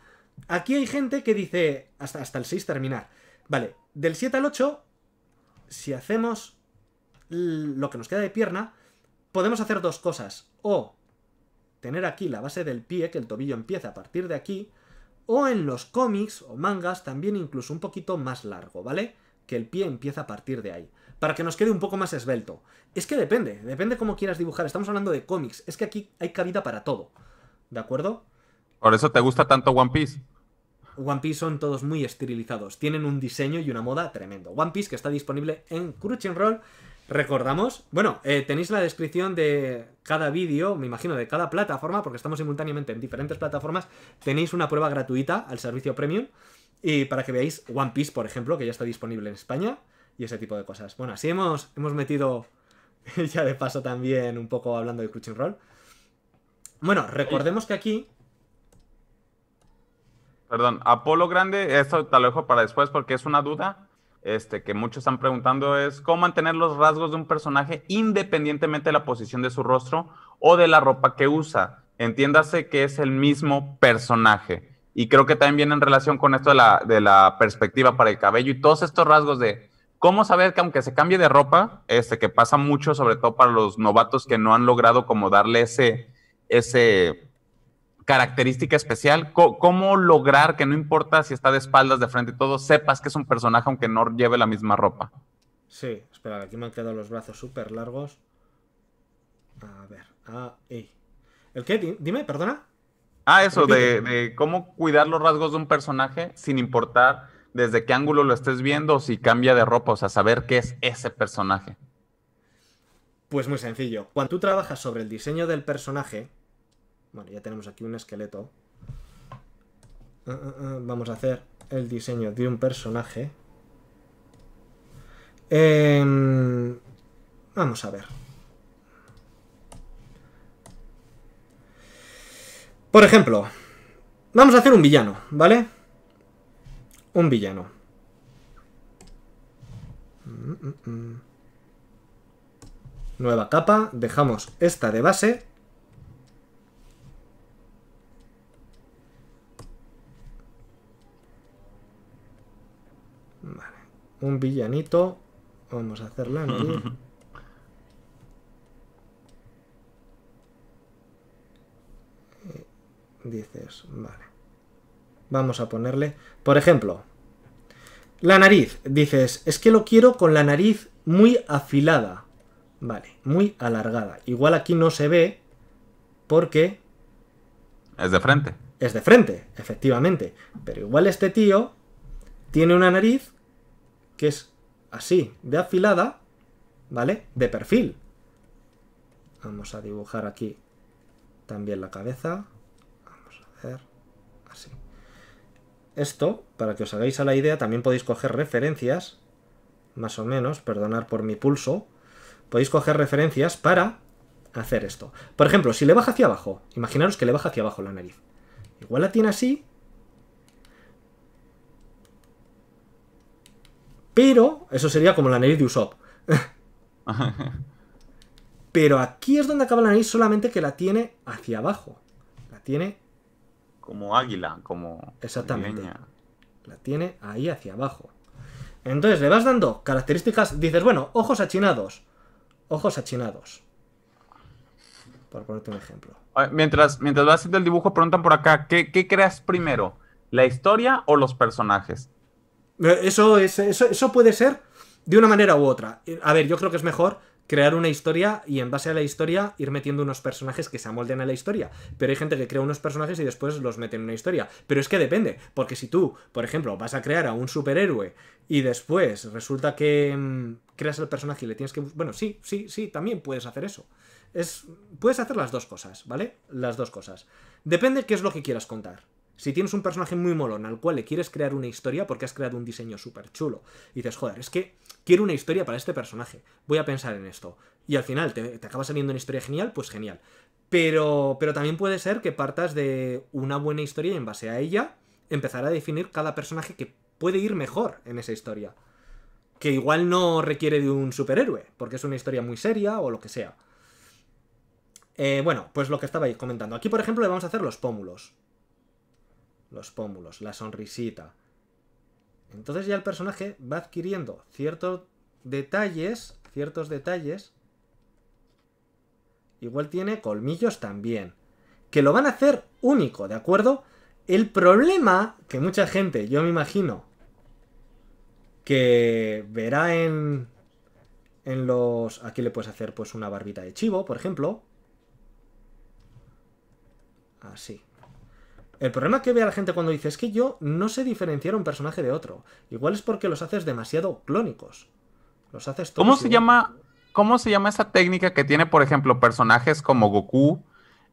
Aquí hay gente que dice, hasta, hasta el 6 terminar. Vale, del 7 al 8, si hacemos lo que nos queda de pierna, podemos hacer dos cosas. O tener aquí la base del pie, que el tobillo empieza a partir de aquí, o en los cómics o mangas también incluso un poquito más largo, ¿vale? Que el pie empieza a partir de ahí, para que nos quede un poco más esbelto. Es que depende, depende cómo quieras dibujar, estamos hablando de cómics, es que aquí hay cabida para todo, ¿de acuerdo? ¿Por eso te gusta tanto One Piece? One Piece son todos muy estilizados. Tienen un diseño y una moda tremendo. One Piece que está disponible en Crunchyroll. Recordamos, bueno, eh, tenéis la descripción de cada vídeo, me imagino, de cada plataforma, porque estamos simultáneamente en diferentes plataformas. Tenéis una prueba gratuita al servicio premium. Y para que veáis One Piece, por ejemplo, que ya está disponible en España. Y ese tipo de cosas. Bueno, así hemos, hemos metido [LAUGHS] ya de paso también un poco hablando de Crunchyroll. Bueno, recordemos que aquí Perdón, Apolo Grande, esto te lo dejo para después porque es una duda este, que muchos están preguntando, es cómo mantener los rasgos de un personaje independientemente de la posición de su rostro o de la ropa que usa. Entiéndase que es el mismo personaje. Y creo que también viene en relación con esto de la, de la perspectiva para el cabello y todos estos rasgos de cómo saber que aunque se cambie de ropa, este, que pasa mucho, sobre todo para los novatos que no han logrado como darle ese, ese característica especial? ¿Cómo, lograr que no importa si está de espaldas, de frente y todo, sepas que es un personaje aunque no lleve la misma ropa? Sí, espera, aquí me han quedado los brazos súper largos. A ver, ah, ¿El qué? Dime, perdona. Ah, eso, de, de, cómo cuidar los rasgos de un personaje sin importar desde qué ángulo lo estés viendo o si cambia de ropa, o sea, saber qué es ese personaje. Pues muy sencillo. Cuando tú trabajas sobre el diseño del personaje, bueno, ya tenemos aquí un esqueleto. Ah, ah, ah, vamos a hacer el diseño de un personaje. Em, vamos a ver. Por ejemplo, vamos a hacer un villano, ¿vale? Un villano. Mm, mm, mm. Nueva capa, dejamos esta de base un villanito. Vamos a hacerla [LAUGHS] Dices, vale. Vamos a ponerle, por ejemplo, la nariz. Dices, es que lo quiero con la nariz muy afilada. Vale, muy alargada. Igual aquí no se ve porque... Es de frente. Es de frente, efectivamente. Pero igual este tío tiene una nariz que es así, de afilada, ¿vale? De perfil. Vamos a dibujar aquí también la cabeza. Vamos a hacer así. Esto, para que os hagáis a la idea, también podéis coger referencias, más o menos, perdonar por mi pulso, podéis coger referencias para hacer esto. Por ejemplo, si le baja hacia abajo, imaginaros que le baja hacia abajo la nariz. Igual la tiene así, Pero eso sería como la nariz de Usopp. [LAUGHS] Pero aquí es donde acaba la nariz, solamente que la tiene hacia abajo. La tiene. Como águila, como. Exactamente. La tiene ahí hacia abajo. Entonces le vas dando características. Dices, bueno, ojos achinados. Ojos achinados. Por ponerte un ejemplo. Mientras, mientras vas haciendo el dibujo, preguntan por acá: qué creas primero? ¿La historia o los personajes? Eso, eso, puede ser de una manera u otra. A ver, yo creo que es mejor crear una historia y en base a la historia ir metiendo unos personajes que se amolden a la historia. Pero hay gente que crea unos personajes y después los mete en una historia. Pero es que depende, porque si tú, por ejemplo, vas a crear a un superhéroe y después resulta que mm, creas el personaje y le tienes que... Bueno, sí, sí, sí, también puedes hacer eso. Es, puedes hacer las dos cosas, ¿vale? Las dos cosas. Depende qué es lo que quieras contar. Si tienes un personaje muy molón al cual le quieres crear una historia porque has creado un diseño súper chulo, y dices, joder, es que quiero una historia para este personaje, voy a pensar en esto. Y al final te, acaba saliendo una historia genial, pues genial. Pero, pero también puede ser que partas de una buena historia y en base a ella empezar a definir cada personaje que puede ir mejor en esa historia. Que igual no requiere de un superhéroe, porque es una historia muy seria o lo que sea. Eh, bueno, pues lo que estabais comentando. Aquí, por ejemplo, le vamos a hacer los pómulos los pómulos, la sonrisita. Entonces ya el personaje va adquiriendo ciertos detalles, ciertos detalles. Igual tiene colmillos también, que lo van a hacer único, ¿de acuerdo? El problema que mucha gente, yo me imagino, que verá en en los aquí le puedes hacer pues una barbita de chivo, por ejemplo. Así. El problema que ve a la gente cuando dice es que yo no sé diferenciar un personaje de otro. Igual es porque los haces demasiado clónicos. Los haces todos. ¿Cómo se llama? ¿Cómo se llama esa técnica que tiene, por ejemplo, personajes como Goku?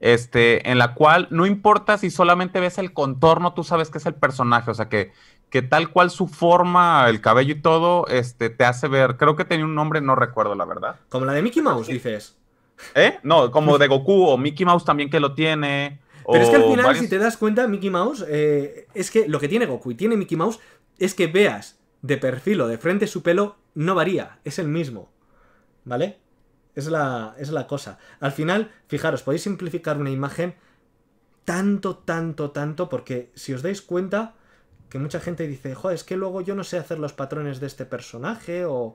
Este, en la cual no importa si solamente ves el contorno, tú sabes que es el personaje. O sea que, que tal cual su forma, el cabello y todo, este, te hace ver. Creo que tenía un nombre, no recuerdo la verdad. Como la de Mickey Mouse, dices. ¿Eh? No, como de Goku o Mickey Mouse también que lo tiene. Pero es que al final, si te das cuenta, Mickey Mouse, eh, es que lo que tiene Goku y tiene Mickey Mouse es que veas de perfil o de frente su pelo, no varía, es el mismo. ¿Vale? Es la, es la cosa. Al final, fijaros, podéis simplificar una imagen tanto, tanto, tanto, porque si os dais cuenta, que mucha gente dice, joder, es que luego yo no sé hacer los patrones de este personaje o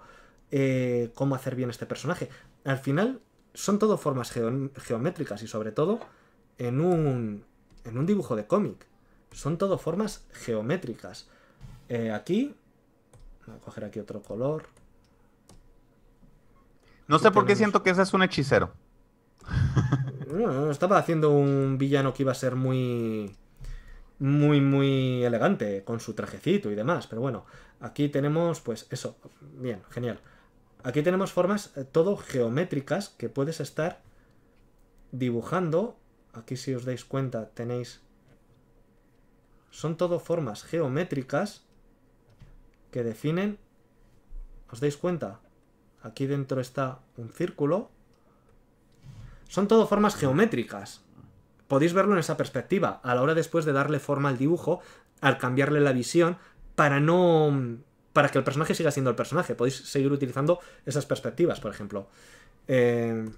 eh, cómo hacer bien este personaje. Al final, son todo formas geométricas y sobre todo en un, en un dibujo de cómic. Son todo formas geométricas. Eh, aquí, voy a coger aquí otro color. No sé por qué siento que ese es un hechicero. [LAUGHS] estaba haciendo un villano que iba a ser muy muy, muy elegante, con su trajecito y demás. Pero bueno, aquí tenemos, pues eso, bien, genial. Aquí tenemos formas eh, todo geométricas que puedes estar dibujando aquí si os dais cuenta tenéis... Son todo formas geométricas que definen... ¿Os dais cuenta? Aquí dentro está un círculo. Son todo formas geométricas. Podéis verlo en esa perspectiva, a la hora después de darle forma al dibujo, al cambiarle la visión, para no... para que el personaje siga siendo el personaje. Podéis seguir utilizando esas perspectivas, por ejemplo. Eh,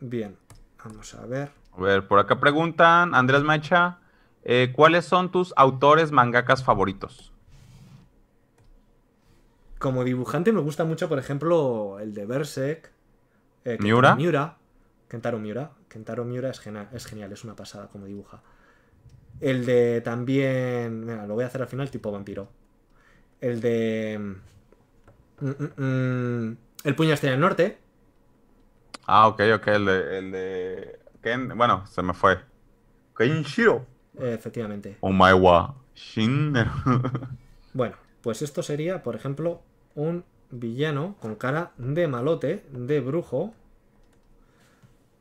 bien, vamos a ver. A ver, por acá preguntan, Andrés Macha, eh, ¿cuáles son tus autores mangakas favoritos? Como dibujante me gusta mucho, por ejemplo, el de Berserk. Eh, Miura. Miura. Kentaro Miura. Kentaro Miura es, es genial, es una pasada como dibuja. El de también. Mira, lo voy a hacer al final, tipo vampiro. El de. Mm, mm, mm, el puño estrella del norte. Ah, ok, ok. El de, el de bueno, se me fue. Kenshiro. Efectivamente. my Shin. [LAUGHS] bueno, pues esto sería, por ejemplo, un villano con cara de malote, de brujo,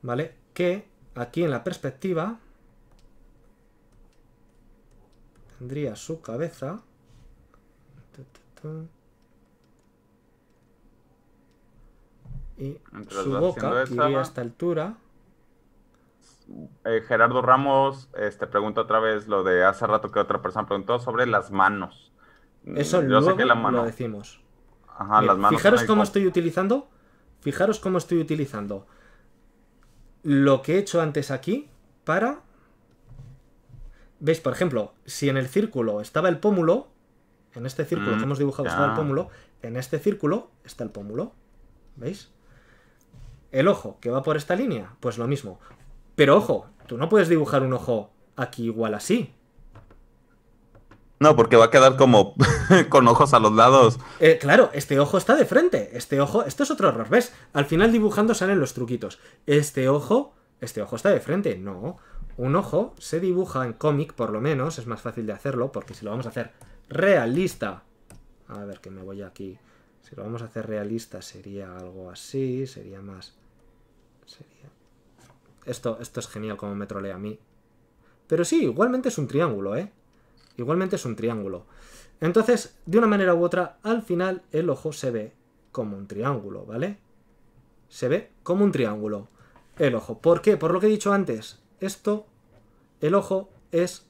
¿vale? Que aquí en la perspectiva tendría su cabeza. Y su boca que iría a esta altura. Eh, Gerardo Ramos este, pregunta otra vez lo de hace rato que otra persona preguntó sobre las manos. Mm, Eso lo decimos. Ajá, las manos fijaros cómo estoy utilizando. Fijaros cómo estoy utilizando lo que he hecho antes aquí para... ¿Veis? Por ejemplo, si en el círculo estaba el pómulo, en este círculo mm, que hemos dibujado el pómulo, en este círculo está el pómulo. ¿Veis? El ojo, que va por esta línea, pues lo mismo. Pero ojo, tú no puedes dibujar un ojo aquí igual así. No, porque va a quedar como [LAUGHS] con ojos a los lados. Eh, claro, este ojo está de frente. Este ojo, esto es otro error, ¿ves? Al final dibujando salen los truquitos. Este ojo, este ojo está de frente. No, un ojo se dibuja en cómic, por lo menos, es más fácil de hacerlo, porque si lo vamos a hacer realista. A ver que me voy aquí. Si lo vamos a hacer realista sería algo así, sería más... Sería esto, es genial como me trolea a mí. Pero sí, igualmente es un triángulo, ¿eh? Igualmente es un triángulo. Entonces, de una manera u otra, al final el ojo se ve como un triángulo, ¿vale? Se ve como un triángulo el ojo. ¿Por qué? Por lo que he dicho antes. Esto, el ojo, es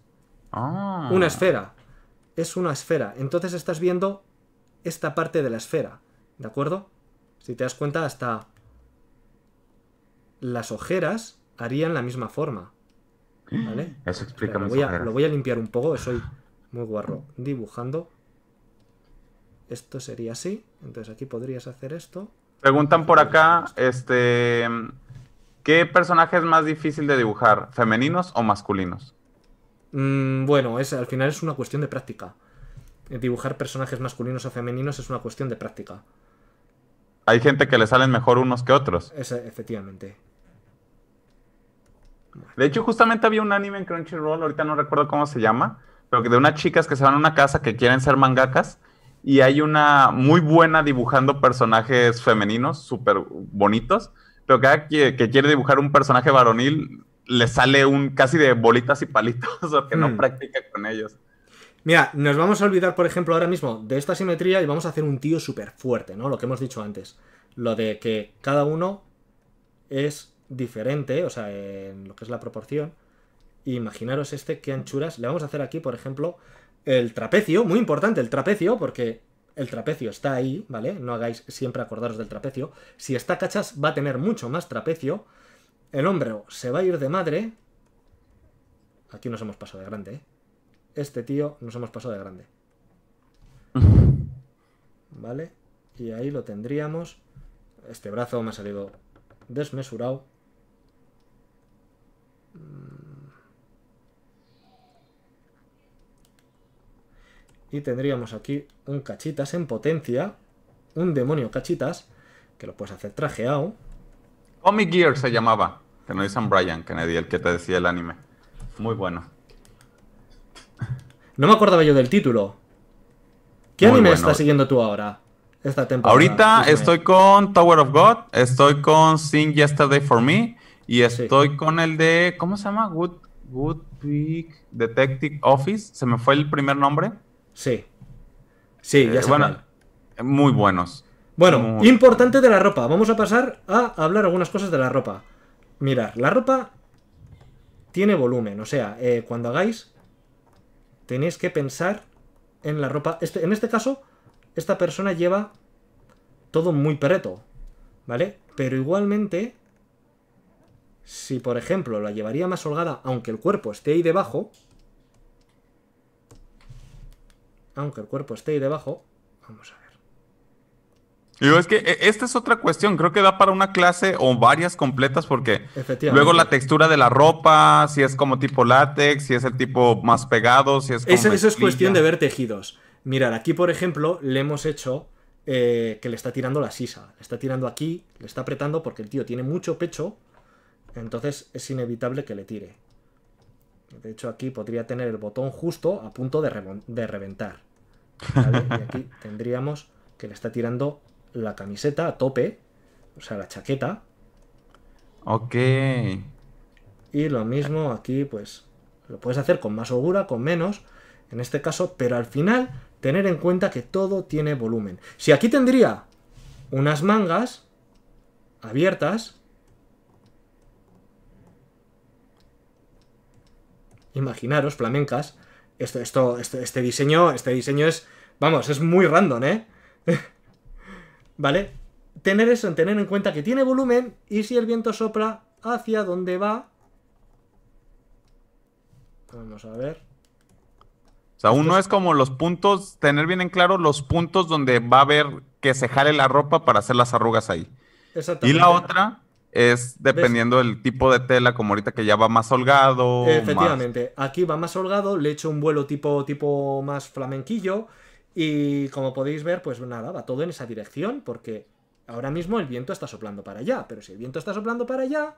ah. una esfera. Es una esfera. Entonces estás viendo esta parte de la esfera. ¿De acuerdo? Si te das cuenta, hasta las ojeras harían la misma forma. ¿Vale? [GASPS] Eso explica lo voy, a, lo voy a limpiar un poco, soy muy guarro. Dibujando. Esto sería así. Entonces aquí podrías hacer esto. Preguntan por acá, este. ¿Qué personaje es más difícil de dibujar? ¿Femeninos o masculinos? Mm, bueno, al final es una cuestión de práctica. Eh, dibujar personajes masculinos o femeninos es una cuestión de práctica. Hay gente que le salen mejor unos que otros. efectivamente. De hecho, justamente había un anime en Crunchyroll, ahorita no recuerdo cómo se llama, pero que de unas chicas que se van a una casa que quieren ser mangakas y hay una muy buena dibujando personajes femeninos, súper bonitos, pero cada que, quiere dibujar un personaje varonil le sale un casi de bolitas y palitos porque [LAUGHS] que no mm. practica con ellos. Mira, nos vamos a olvidar, por ejemplo, ahora mismo de esta simetría y vamos a hacer un tío súper fuerte, ¿no? Lo que hemos dicho antes. Lo de que cada uno es diferente, o sea, en lo que es la proporción. Imaginaros este, qué anchuras. Le vamos a hacer aquí, por ejemplo, el trapecio, muy importante el trapecio, porque el trapecio está ahí, ¿vale? No hagáis siempre acordaros del trapecio. Si está cachas, va a tener mucho más trapecio. El hombro se va a ir de madre. Aquí nos hemos pasado de grande, ¿eh? Este tío nos hemos pasado de grande. [LAUGHS] ¿Vale? Y ahí lo tendríamos. Este brazo me ha salido desmesurado. Y tendríamos aquí un cachitas en potencia. Un demonio cachitas. Que lo puedes hacer trajeado. Comic Gear se llamaba. Que no dicen Brian Kennedy, el que te decía el anime. Muy bueno. No me acordaba yo del título. ¿Qué anime estás siguiendo tú ahora? Ahorita estoy con Tower of God, estoy con Sing Yesterday for Me y estoy con el de, ¿cómo se llama? Good, Good Detective Office. Se me fue el primer nombre. Sí. Sí, ya eh, Muy buenos. Bueno, importante de la ropa. Vamos a pasar a hablar algunas cosas de la ropa. Mirad, la ropa tiene volumen. O sea, eh, cuando hagáis, tenéis que pensar en la ropa. Este, en este caso, esta persona lleva todo muy preto, ¿vale? Pero igualmente si, por ejemplo, la llevaría más holgada, aunque el cuerpo esté ahí debajo, aunque el cuerpo esté ahí debajo, vamos a ver. Digo, es que eh, esta es otra cuestión, creo que da para una clase o varias completas porque luego la textura de la ropa, si es como tipo látex, si es el tipo más pegado, si es como... Eso, es cuestión de ver tejidos. Mirar, aquí por ejemplo le hemos hecho eh, que le está tirando la sisa, le está tirando aquí, le está apretando porque el tío tiene mucho pecho, entonces es inevitable que le tire. De hecho aquí podría tener el botón justo a punto de, reventar. Y aquí [LAUGHS] tendríamos que le está tirando la camiseta a tope, o sea, la chaqueta. Ok. Y lo mismo aquí, pues lo puedes hacer con más holgura, con menos, en este caso, pero al final tener en cuenta que todo tiene volumen. Si aquí tendría unas mangas abiertas, Imaginaros, flamencas. Esto, esto, este, este diseño, este diseño es, vamos, es muy random, ¿eh? [LAUGHS] ¿Vale? Tener eso, tener en cuenta que tiene volumen y si el viento sopla hacia donde va... Vamos a ver. O sea, uno es como los puntos, tener bien en claro los puntos donde va a haber que se jale la ropa para hacer las arrugas ahí. Y la otra es dependiendo del tipo de tela, como ahorita que ya va más holgado. Efectivamente, aquí va más holgado, le he hecho un vuelo tipo, tipo más flamenquillo y como podéis ver, pues nada, va todo en esa dirección porque ahora mismo el viento está soplando para allá, pero si el viento está soplando para allá,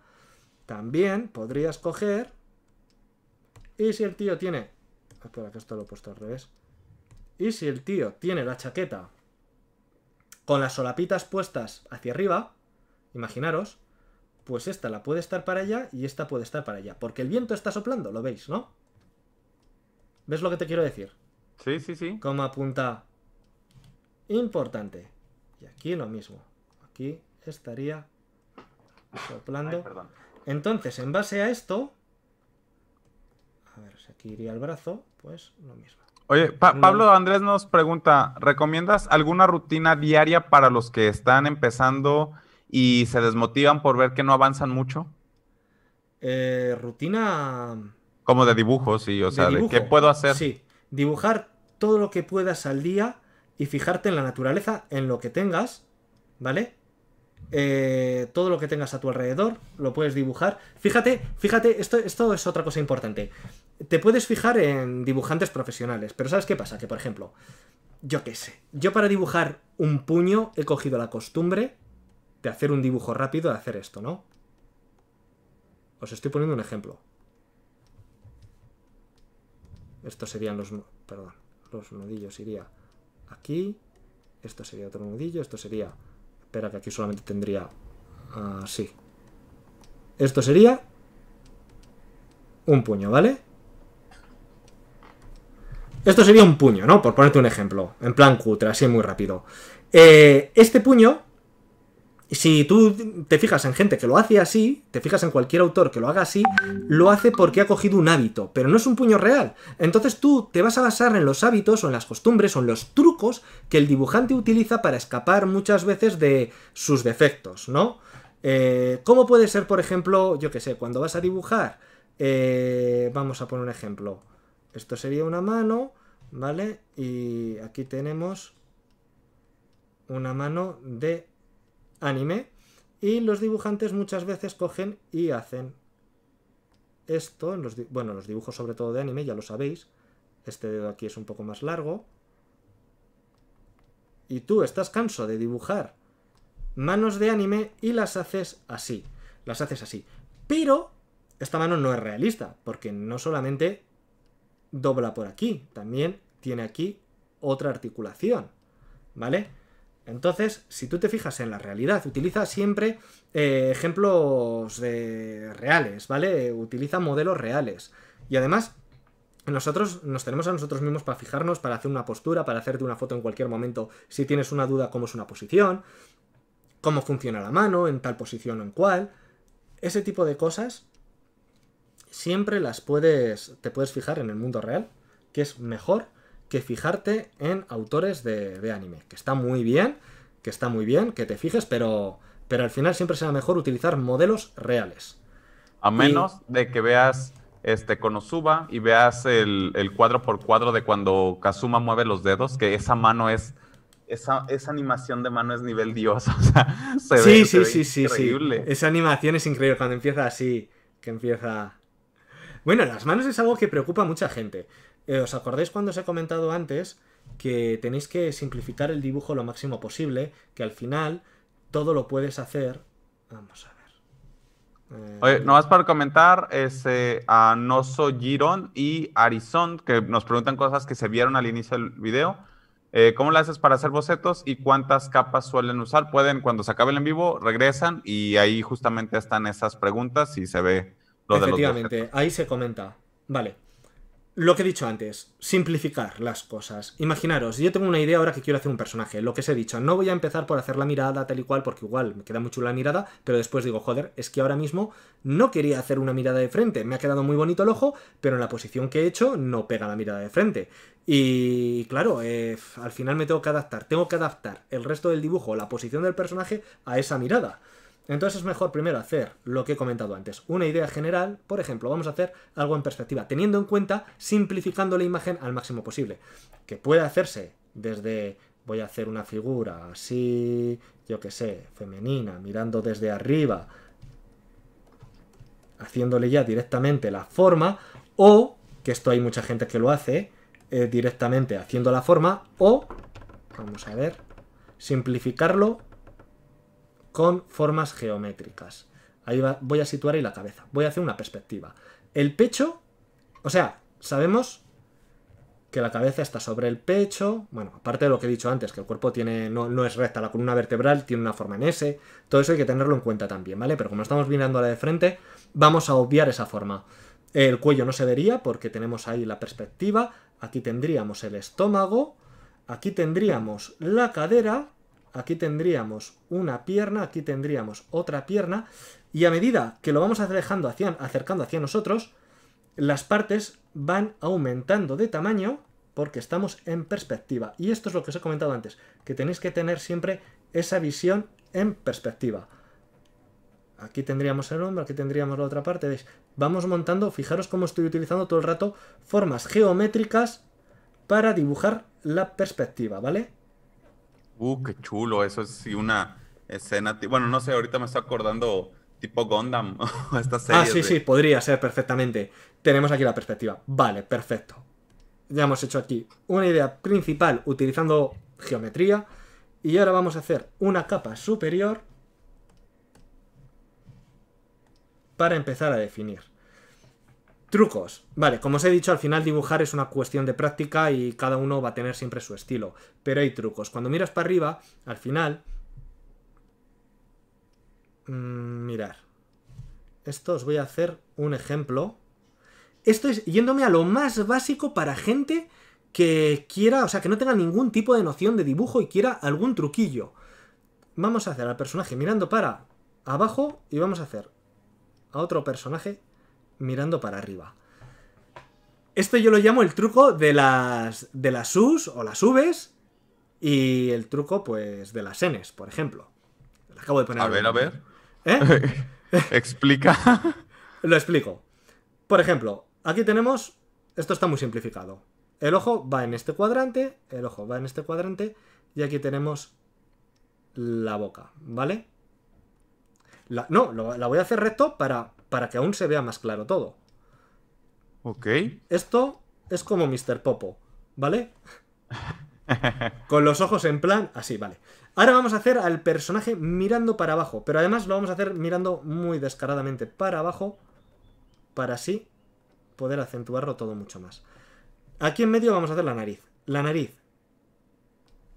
también podrías coger... Y si el tío tiene... Espera, que esto lo he puesto al revés. Y si el tío tiene la chaqueta con las solapitas puestas hacia arriba, imaginaros, pues esta la puede estar para allá y esta puede estar para allá. Porque el viento está soplando, lo veis, ¿no? ¿Ves lo que te quiero decir? Sí, sí, sí. Como apunta Importante. Y aquí lo mismo. Aquí estaría soplando. Entonces, en base a esto... A ver, si aquí iría el brazo, pues lo mismo. Oye, Pablo Andrés nos pregunta, ¿recomiendas alguna rutina diaria para los que están empezando y se desmotivan por ver que no avanzan mucho? Eh, rutina. Como de dibujo, sí, o sea, qué puedo hacer. Sí, dibujar todo lo que puedas al día y fijarte en la naturaleza, en lo que tengas, ¿vale? Eh, todo lo que tengas a tu alrededor lo puedes dibujar. Fíjate, fíjate, esto, esto es otra cosa importante. Te puedes fijar en dibujantes profesionales, pero ¿sabes qué pasa? Que, por ejemplo, yo qué sé, yo para dibujar un puño he cogido la costumbre de hacer un dibujo rápido, de hacer esto, ¿no? Os estoy poniendo un ejemplo. Estos serían los... Perdón. Los nudillos iría aquí. Esto sería otro nudillo. Esto sería... Espera, que aquí solamente tendría... Así. Esto sería... Un puño, ¿vale? Esto sería un puño, ¿no? Por ponerte un ejemplo. En plan cutre, así muy rápido. Eh, este puño si tú te fijas en gente que lo hace así, te fijas en cualquier autor que lo haga así, lo hace porque ha cogido un hábito, pero no es un puño real. Entonces tú te vas a basar en los hábitos o en las costumbres o en los trucos que el dibujante utiliza para escapar muchas veces de sus defectos, ¿no? Eh, ¿Cómo puede ser, por ejemplo, yo qué sé, cuando vas a dibujar? Eh, vamos a poner un ejemplo. Esto sería una mano, ¿vale? Y aquí tenemos una mano de anime y los dibujantes muchas veces cogen y hacen esto, bueno, los dibujos sobre todo de anime, ya lo sabéis, este dedo aquí es un poco más largo, y tú estás canso de dibujar manos de anime y las haces así, las haces así. Pero esta mano no es realista, porque no solamente dobla por aquí, también tiene aquí otra articulación, ¿vale? Entonces, si tú te fijas en la realidad, utiliza siempre eh, ejemplos de. Eh, reales, ¿vale? Utiliza modelos reales. Y además, nosotros nos tenemos a nosotros mismos para fijarnos, para hacer una postura, para hacerte una foto en cualquier momento, si tienes una duda, cómo es una posición, cómo funciona la mano, en tal posición o en cual. Ese tipo de cosas siempre las puedes, te puedes fijar en el mundo real, que es mejor que fijarte en autores de, anime. Que está muy bien, que está muy bien, que te fijes, pero, pero al final siempre será mejor utilizar modelos reales. A menos de que veas este Konosuba y veas el, cuadro por cuadro de cuando Kazuma mueve los dedos, que esa mano es. Esa, animación de mano es nivel dios. [LAUGHS] O sea, se sí, ve, sí, sí, sí, Esa animación es increíble cuando empieza así. Que empieza. Bueno, las manos es algo que preocupa a mucha gente. Eh, ¿Os acordáis cuando os he comentado antes que tenéis que simplificar el dibujo lo máximo posible, que al final todo lo puedes hacer. Vamos a ver. Eh, Oye, nomás para comentar, ese a Noso Giron y Arizón, que nos preguntan cosas que se vieron al inicio del video. Eh, ¿Cómo lo haces para hacer bocetos y cuántas capas suelen usar? Pueden, cuando se acabe el en vivo, regresan y ahí justamente están esas preguntas y se ve lo Efectivamente, ahí se comenta. Vale. Lo que he dicho antes, simplificar las cosas. Imaginaros, yo tengo una idea ahora que quiero hacer un personaje, lo que os he dicho, no voy a empezar por hacer la mirada tal y cual, porque igual me queda muy chula la mirada, pero después digo, joder, es que ahora mismo no quería hacer una mirada de frente, me ha quedado muy bonito el ojo, pero en la posición que he hecho no pega la mirada de frente. Y claro, eh, al final me tengo que adaptar, tengo que adaptar el resto del dibujo, la posición del personaje a esa mirada. Entonces es mejor primero hacer lo que he comentado antes, una idea general, por ejemplo, vamos a hacer algo en perspectiva, teniendo en cuenta, simplificando la imagen al máximo posible, que puede hacerse desde, voy a hacer una figura así, yo qué sé, femenina, mirando desde arriba, haciéndole ya directamente la forma, o, que esto hay mucha gente que lo hace, eh, directamente haciendo la forma, o, vamos a ver, simplificarlo con formas geométricas. Ahí voy a situar ahí la cabeza. Voy a hacer una perspectiva. El pecho, o sea, sabemos que la cabeza está sobre el pecho. Bueno, aparte de lo que he dicho antes, que el cuerpo tiene no, es recta, la columna vertebral tiene una forma en S. Todo eso hay que tenerlo en cuenta también, ¿vale? Pero como estamos mirando a la de frente, vamos a obviar esa forma. El cuello no se vería porque tenemos ahí la perspectiva. Aquí tendríamos el estómago. Aquí tendríamos la cadera aquí tendríamos una pierna, aquí tendríamos otra pierna, y a medida que lo vamos acercando hacia nosotros, las partes van aumentando de tamaño porque estamos en perspectiva. Y esto es lo que os he comentado antes, que tenéis que tener siempre esa visión en perspectiva. Aquí tendríamos el hombro, aquí tendríamos la otra parte. Vamos montando, fijaros cómo estoy utilizando todo el rato formas geométricas para dibujar la perspectiva, ¿vale? Uh, qué chulo, eso es sí, una escena, bueno, no sé, ahorita me está acordando tipo Gundam [LAUGHS] esta serie. Ah, sí, sí, podría ser perfectamente. Tenemos aquí la perspectiva. Vale, perfecto. Ya hemos hecho aquí una idea principal utilizando geometría y ahora vamos a hacer una capa superior para empezar a definir. Trucos. Vale, como os he dicho, al final dibujar es una cuestión de práctica y cada uno va a tener siempre su estilo. Pero hay trucos. Cuando miras para arriba, al final... Mm, mirar. Esto os voy a hacer un ejemplo. Esto es yéndome a lo más básico para gente que quiera, o sea, que no tenga ningún tipo de noción de dibujo y quiera algún truquillo. Vamos a hacer al personaje mirando para abajo y vamos a hacer a otro personaje mirando para arriba. Esto yo lo llamo el truco de las, de las sus o las Vs y el truco, pues, de las Ns, por ejemplo. acabo de poner. A ver, a ver. ¿Eh? [LAUGHS] Explica. [LAUGHS] lo explico. Por ejemplo, aquí tenemos. Esto está muy simplificado. El ojo va en este cuadrante, el ojo va en este cuadrante, y aquí tenemos la boca, ¿vale? no, la voy a hacer recto para para que aún se vea más claro todo. Ok. Esto es como Mr. Popo, ¿vale? [LAUGHS] Con los ojos en plan, así, vale. Ahora vamos a hacer al personaje mirando para abajo, pero además lo vamos a hacer mirando muy descaradamente para abajo, para así poder acentuarlo todo mucho más. Aquí en medio vamos a hacer la nariz. La nariz.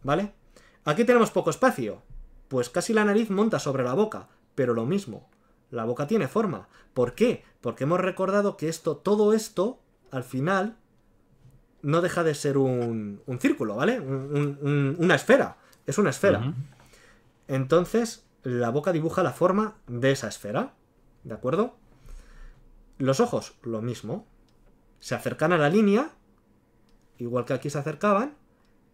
¿Vale? Aquí tenemos poco espacio. Pues casi la nariz monta sobre la boca, pero lo mismo. La boca tiene forma. ¿Por qué? Porque hemos recordado que esto, todo esto, al final, no deja de ser un, un círculo, ¿vale? una esfera. Es una esfera. Entonces, la boca dibuja la forma de esa esfera. ¿De acuerdo? Los ojos, lo mismo. Se acercan a la línea, igual que aquí se acercaban,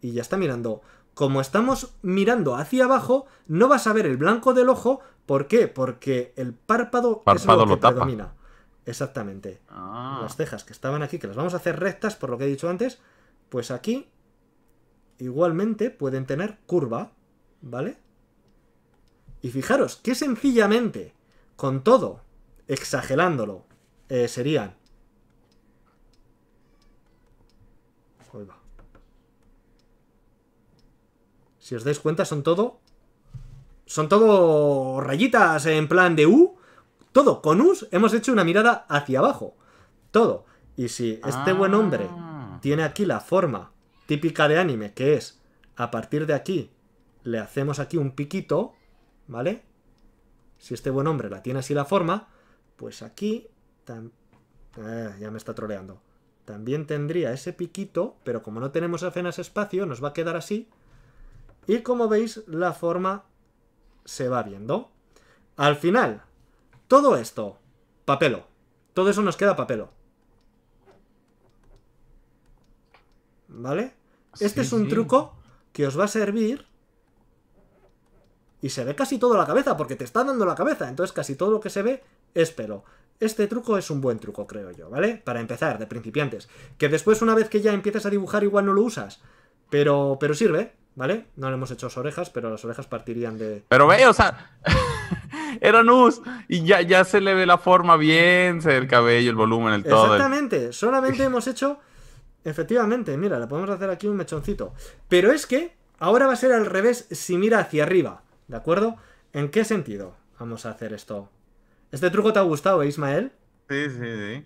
y ya está mirando. Como estamos mirando hacia abajo, no vas a ver el blanco del ojo, ¿Por qué? Porque el párpado, es lo, que predomina. Exactamente. Ah. Las cejas que estaban aquí, que las vamos a hacer rectas, por lo que he dicho antes, pues aquí igualmente pueden tener curva, ¿vale? Y fijaros que sencillamente, con todo, exagerándolo, eh, serían... Si os dais cuenta, son todo son todo rayitas en plan de U. Todo, con U hemos hecho una mirada hacia abajo. Todo. Y si este buen ah. hombre tiene aquí la forma típica de anime, que es, a partir de aquí, le hacemos aquí un piquito, ¿vale? Si este buen hombre la tiene así la forma, pues aquí... Ah, ya me está troleando. También tendría ese piquito, pero como no tenemos apenas espacio, nos va a quedar así. Y como veis, la forma se va viendo. Al final, todo esto, papelo. Todo eso nos queda papelo. ¿Vale? este es un truco que os va a servir... Y se ve casi toda la cabeza, porque te está dando la cabeza. Entonces casi todo lo que se ve es pelo. Este truco es un buen truco, creo yo, ¿vale? Para empezar, de principiantes. Que después, una vez que ya empiezas a dibujar, igual no lo usas. Pero, pero sirve, ¿vale? No le hemos hecho las orejas, pero las orejas partirían de. Pero ve, o sea, [LAUGHS] era nus y ya, ya se le ve la forma bien, el cabello, el volumen, el todo. Exactamente, solamente [LAUGHS] hemos hecho. Efectivamente, mira, le podemos hacer aquí un mechoncito. Pero es que ahora va a ser al revés si mira hacia arriba, ¿de acuerdo? ¿En qué sentido vamos a hacer esto? ¿Este truco te ha gustado, eh, Ismael? Sí, sí, sí.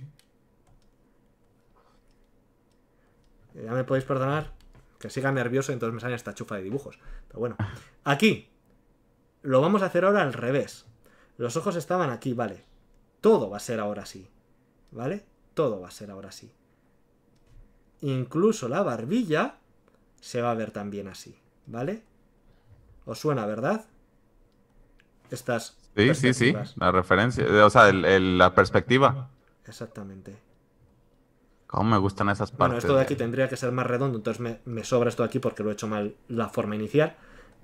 Ya me podéis perdonar que siga nervioso y entonces me sale esta chufa de dibujos. Pero bueno, aquí lo vamos a hacer ahora al revés. Los ojos estaban aquí, vale. Todo va a ser ahora sí, ¿vale? Todo va a ser ahora sí. Incluso la barbilla se va a ver también así, ¿vale? ¿Os suena, verdad? Estas. Sí, sí, sí. La referencia, o sea, la perspectiva. Exactamente. Cómo me gustan esas partes. Bueno, esto de aquí tendría que ser más redondo, entonces me, sobra esto de aquí porque lo he hecho mal la forma inicial.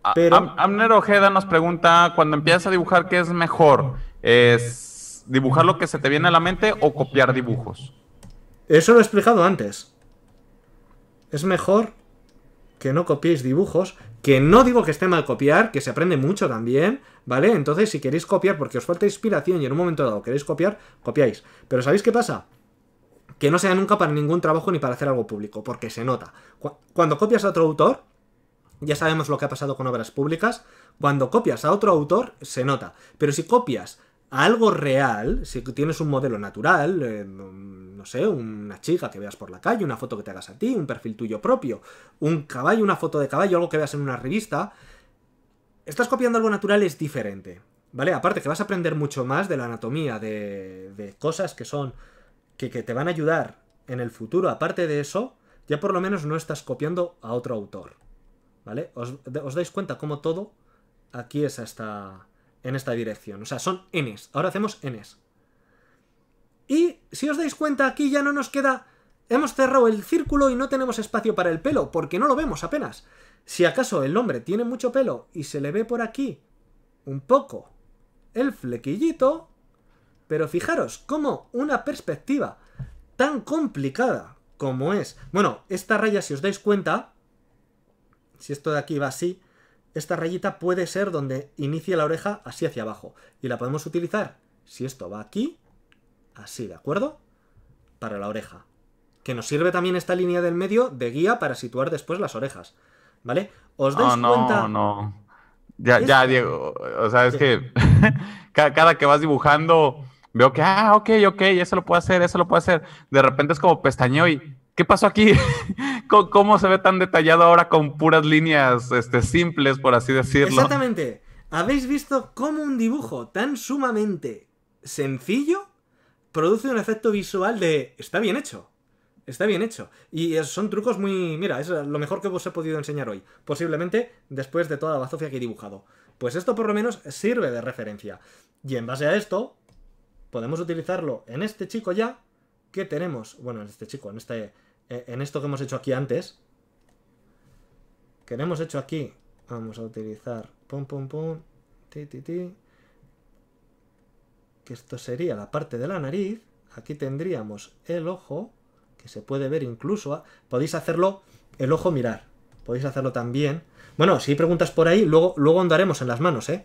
Ah, Pero... Amner Ojeda nos pregunta, cuando empiezas a dibujar, ¿qué es mejor? ¿Es dibujar lo que se te viene a la mente o copiar dibujos? Eso lo he explicado antes. Es mejor que no copiéis dibujos, que no digo que esté mal copiar, que se aprende mucho también, ¿vale? Entonces, si queréis copiar porque os falta inspiración y en un momento dado queréis copiar, copiáis. Pero ¿sabéis qué pasa? que no sea nunca para ningún trabajo ni para hacer algo público, porque se nota. Cuando copias a otro autor, ya sabemos lo que ha pasado con obras públicas, cuando copias a otro autor, se nota. Pero si copias a algo real, si tienes un modelo natural, eh, no sé, una chica que veas por la calle, una foto que te hagas a ti, un perfil tuyo propio, un caballo, una foto de caballo, algo que veas en una revista, estás copiando algo natural es diferente. ¿Vale? Aparte que vas a aprender mucho más de la anatomía, de, de cosas que son que, te van a ayudar en el futuro, aparte de eso, ya por lo menos no estás copiando a otro autor. ¿Vale? ¿Os, dais cuenta cómo todo aquí es en esta dirección? O sea, son Ns. Ahora hacemos Ns. Y si os dais cuenta, aquí ya no nos queda... Hemos cerrado el círculo y no tenemos espacio para el pelo, porque no lo vemos apenas. Si acaso el hombre tiene mucho pelo y se le ve por aquí un poco el flequillito, pero fijaros cómo una perspectiva tan complicada como es... Bueno, esta raya, si os dais cuenta, si esto de aquí va así, esta rayita puede ser donde inicia la oreja así hacia abajo. Y la podemos utilizar, si esto va aquí, así, ¿de acuerdo? Para la oreja. Que nos sirve también esta línea del medio de guía para situar después las orejas. ¿Vale? ¿Os ah, dais no, cuenta? No, no. Ya, ya, Diego. O sea, es que [LAUGHS] cada que vas dibujando veo que, ah, ok, ok, eso lo puedo hacer, eso lo puedo hacer. De repente es como pestañeo y, ¿qué pasó aquí? [LAUGHS] ¿Cómo, se ve tan detallado ahora con puras líneas este, simples, por así decirlo? Exactamente. Habéis visto cómo un dibujo tan sumamente sencillo produce un efecto visual de, está bien hecho. Está bien hecho. Y son trucos muy... Mira, es lo mejor que os he podido enseñar hoy. Posiblemente después de toda la bazofia que he dibujado. Pues esto por lo menos sirve de referencia. Y en base a esto, podemos utilizarlo en este chico ya, que tenemos, bueno, en este chico, en, este, eh, en esto que hemos hecho aquí antes, que hemos hecho aquí, vamos a utilizar, pum, pum, pum, ti, ti, ti, que esto sería la parte de la nariz, aquí tendríamos el ojo, que se puede ver incluso, ah, podéis hacerlo el ojo mirar, podéis hacerlo también, bueno, si hay preguntas por ahí, luego, luego andaremos en las manos, ¿eh?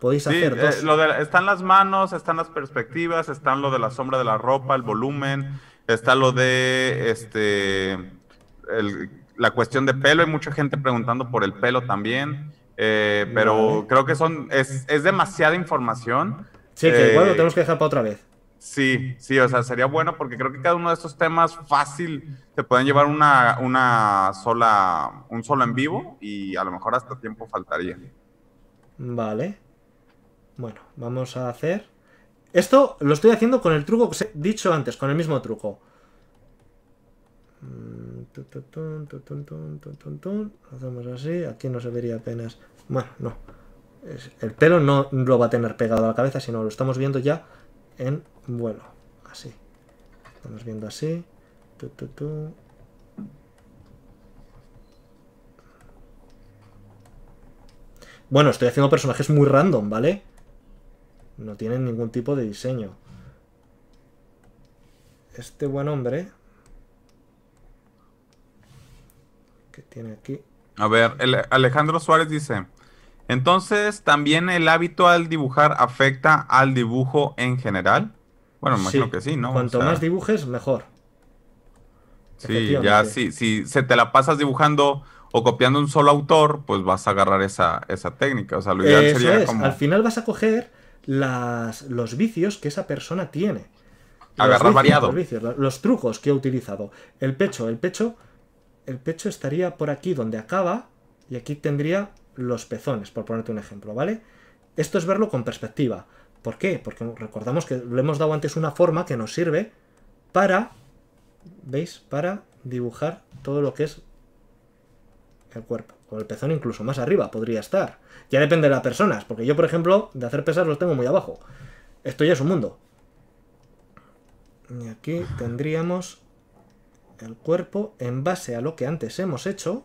Podéis hacer eh, están las manos, están las perspectivas, están lo de la sombra de la ropa, el volumen, está lo de este la cuestión de pelo. Hay mucha gente preguntando por el pelo también. Eh, pero creo que son es, demasiada información. Sí, que igual lo eh, tenemos que dejar para otra vez. Sí, sí, o sea, sería bueno porque creo que cada uno de estos temas fácil te pueden llevar una, una sola, un solo en vivo y a lo mejor hasta tiempo faltaría. Vale. Bueno, vamos a hacer... Esto lo estoy haciendo con el truco que os he dicho antes, con el mismo truco. Hacemos así, aquí no se vería apenas... Bueno, no. El pelo no lo va a tener pegado a la cabeza, sino lo estamos viendo ya en vuelo. Así. Estamos viendo así. Bueno, estoy haciendo personajes muy random, ¿vale? No tienen ningún tipo de diseño. Este buen hombre... Que tiene aquí... A ver, Alejandro Suárez dice... Entonces, ¿también el hábito al dibujar afecta al dibujo en general? Bueno, imagino que sí, ¿no? Cuanto más dibujes, mejor. Sí, ya si, si se te la pasas dibujando o copiando un solo autor, pues vas a agarrar esa, técnica. O sea, lo ideal sería Al final vas a coger las, los vicios que esa persona tiene. Los variado. Los, vicios, los, trucos que ha utilizado. El pecho, el pecho, el pecho estaría por aquí donde acaba y aquí tendría los pezones, por ponerte un ejemplo, ¿vale? Esto es verlo con perspectiva. ¿Por qué? Porque recordamos que le hemos dado antes una forma que nos sirve para, ¿veis? Para dibujar todo lo que es el cuerpo. O el pezón incluso más arriba podría estar. Ya depende de las personas, porque yo, por ejemplo, de hacer pesas los tengo muy abajo. Esto ya es un mundo. Y aquí tendríamos el cuerpo en base a lo que antes hemos hecho.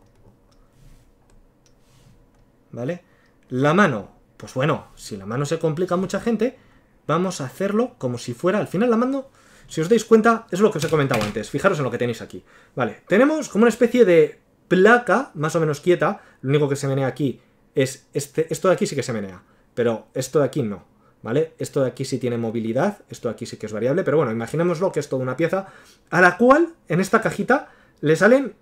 ¿Vale? La mano. Pues bueno, si la mano se complica a mucha gente, vamos a hacerlo como si fuera... Al final la mano, si os dais cuenta, es lo que os he comentado antes. Fijaros en lo que tenéis aquí. Vale, tenemos como una especie de placa más o menos quieta, lo único que se menea aquí es este, esto de aquí sí que se menea, pero esto de aquí no, ¿vale? Esto de aquí sí tiene movilidad, esto de aquí sí que es variable, pero bueno, imaginémoslo que es toda una pieza a la cual en esta cajita le salen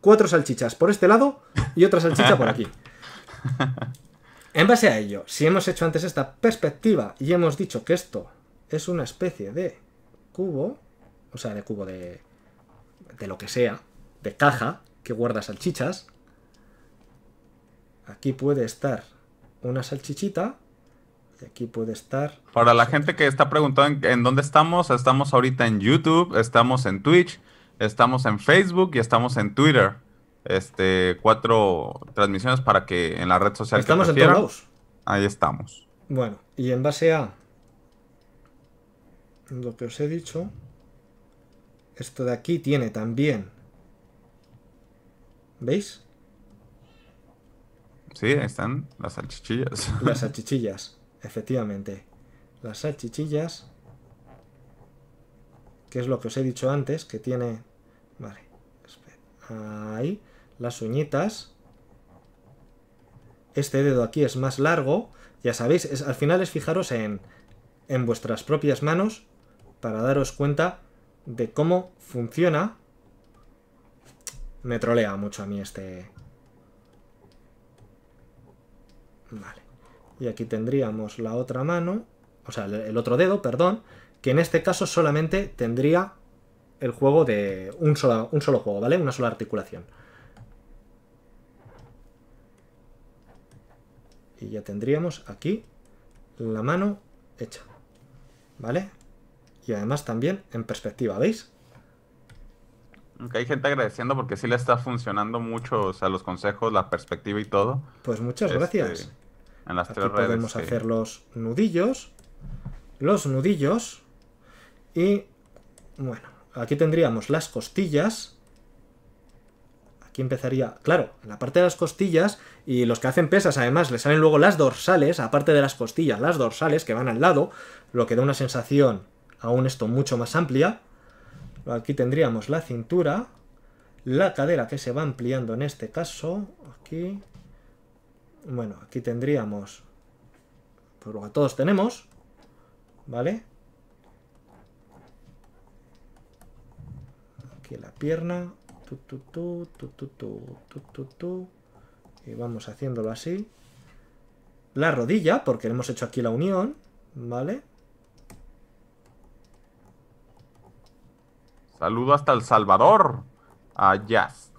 cuatro salchichas por este lado y otra salchicha por aquí. [LAUGHS] En base a ello, si hemos hecho antes esta perspectiva y hemos dicho que esto es una especie de cubo, o sea, de cubo de, de lo que sea, de caja, que guarda salchichas. Aquí puede estar una salchichita y aquí puede estar... Para la gente que está preguntando en, dónde estamos, estamos ahorita en YouTube, estamos en Twitch, estamos en Facebook y estamos en Twitter. Este, cuatro transmisiones para que en la red social estamos en todos Ahí estamos. Bueno, y en base a lo que os he dicho, esto de aquí tiene también ¿Veis? Sí, ahí están las salchichillas. [LAUGHS] Las salchichillas, efectivamente. Las salchichillas, que es lo que os he dicho antes, que tiene... Vale, Ahí, las uñitas. Este dedo aquí es más largo. Ya sabéis, al final es fijaros en, en vuestras propias manos para daros cuenta de cómo funciona me trolea mucho a mí este... Vale. Y aquí tendríamos la otra mano, o sea, el otro dedo, perdón, que en este caso solamente tendría el juego de un solo, un solo juego, ¿vale? Una sola articulación. Y ya tendríamos aquí la mano hecha, ¿vale? Y además también en perspectiva, ¿veis? hay gente agradeciendo porque sí le está funcionando mucho o sea, los consejos, la perspectiva y todo. Pues muchas este, gracias. En las Aquí podemos hacer los nudillos, los nudillos y bueno, aquí tendríamos las costillas. Aquí empezaría, claro, la parte de las costillas y los que hacen pesas además le salen luego las dorsales, aparte de las costillas, las dorsales que van al lado, lo que da una sensación aún esto mucho más amplia. Aquí tendríamos la cintura, la cadera que se va ampliando en este caso, aquí, bueno, aquí tendríamos, pues lo que todos tenemos, ¿vale? Aquí la pierna, y vamos haciéndolo así. La rodilla, porque hemos hecho aquí la unión, ¿vale? Saludo hasta El Salvador. A Just.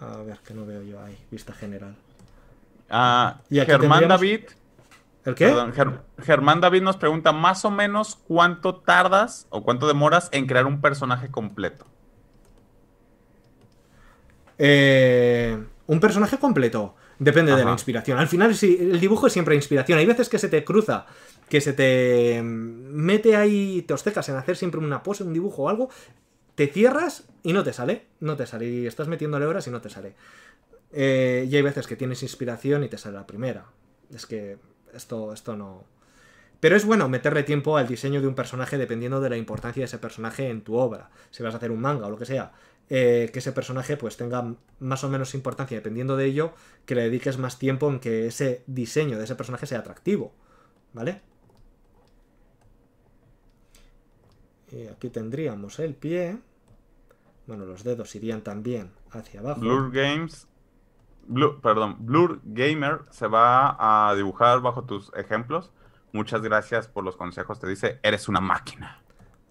A ver, que no veo yo ahí. Vista general. Ah, Germán David. ¿El qué? Germán David nos pregunta más o menos cuánto tardas o cuánto demoras en crear un personaje completo. Eh, un personaje completo. Depende de la inspiración. Al final, sí, el dibujo es siempre inspiración. Hay veces que se te cruza, que se te mm, mete ahí, te ostecas en hacer siempre una pose, un dibujo o algo, te cierras y no te sale. No te sale. Y estás metiéndole horas y no te sale. Eh, y hay veces que tienes inspiración y te sale la primera. Es que esto, esto no. Pero es bueno meterle tiempo al diseño de un personaje dependiendo de la importancia de ese personaje en tu obra. Si vas a hacer un manga o lo que sea, eh, que ese personaje pues tenga más o menos importancia, dependiendo de ello, que le dediques más tiempo en que ese diseño de ese personaje sea atractivo, ¿vale? Y aquí tendríamos el pie. Bueno, los dedos irían también hacia abajo. Blur Games. perdón, Blur Gamer se va a dibujar bajo tus ejemplos. Muchas gracias por los consejos. Te dice, eres una máquina.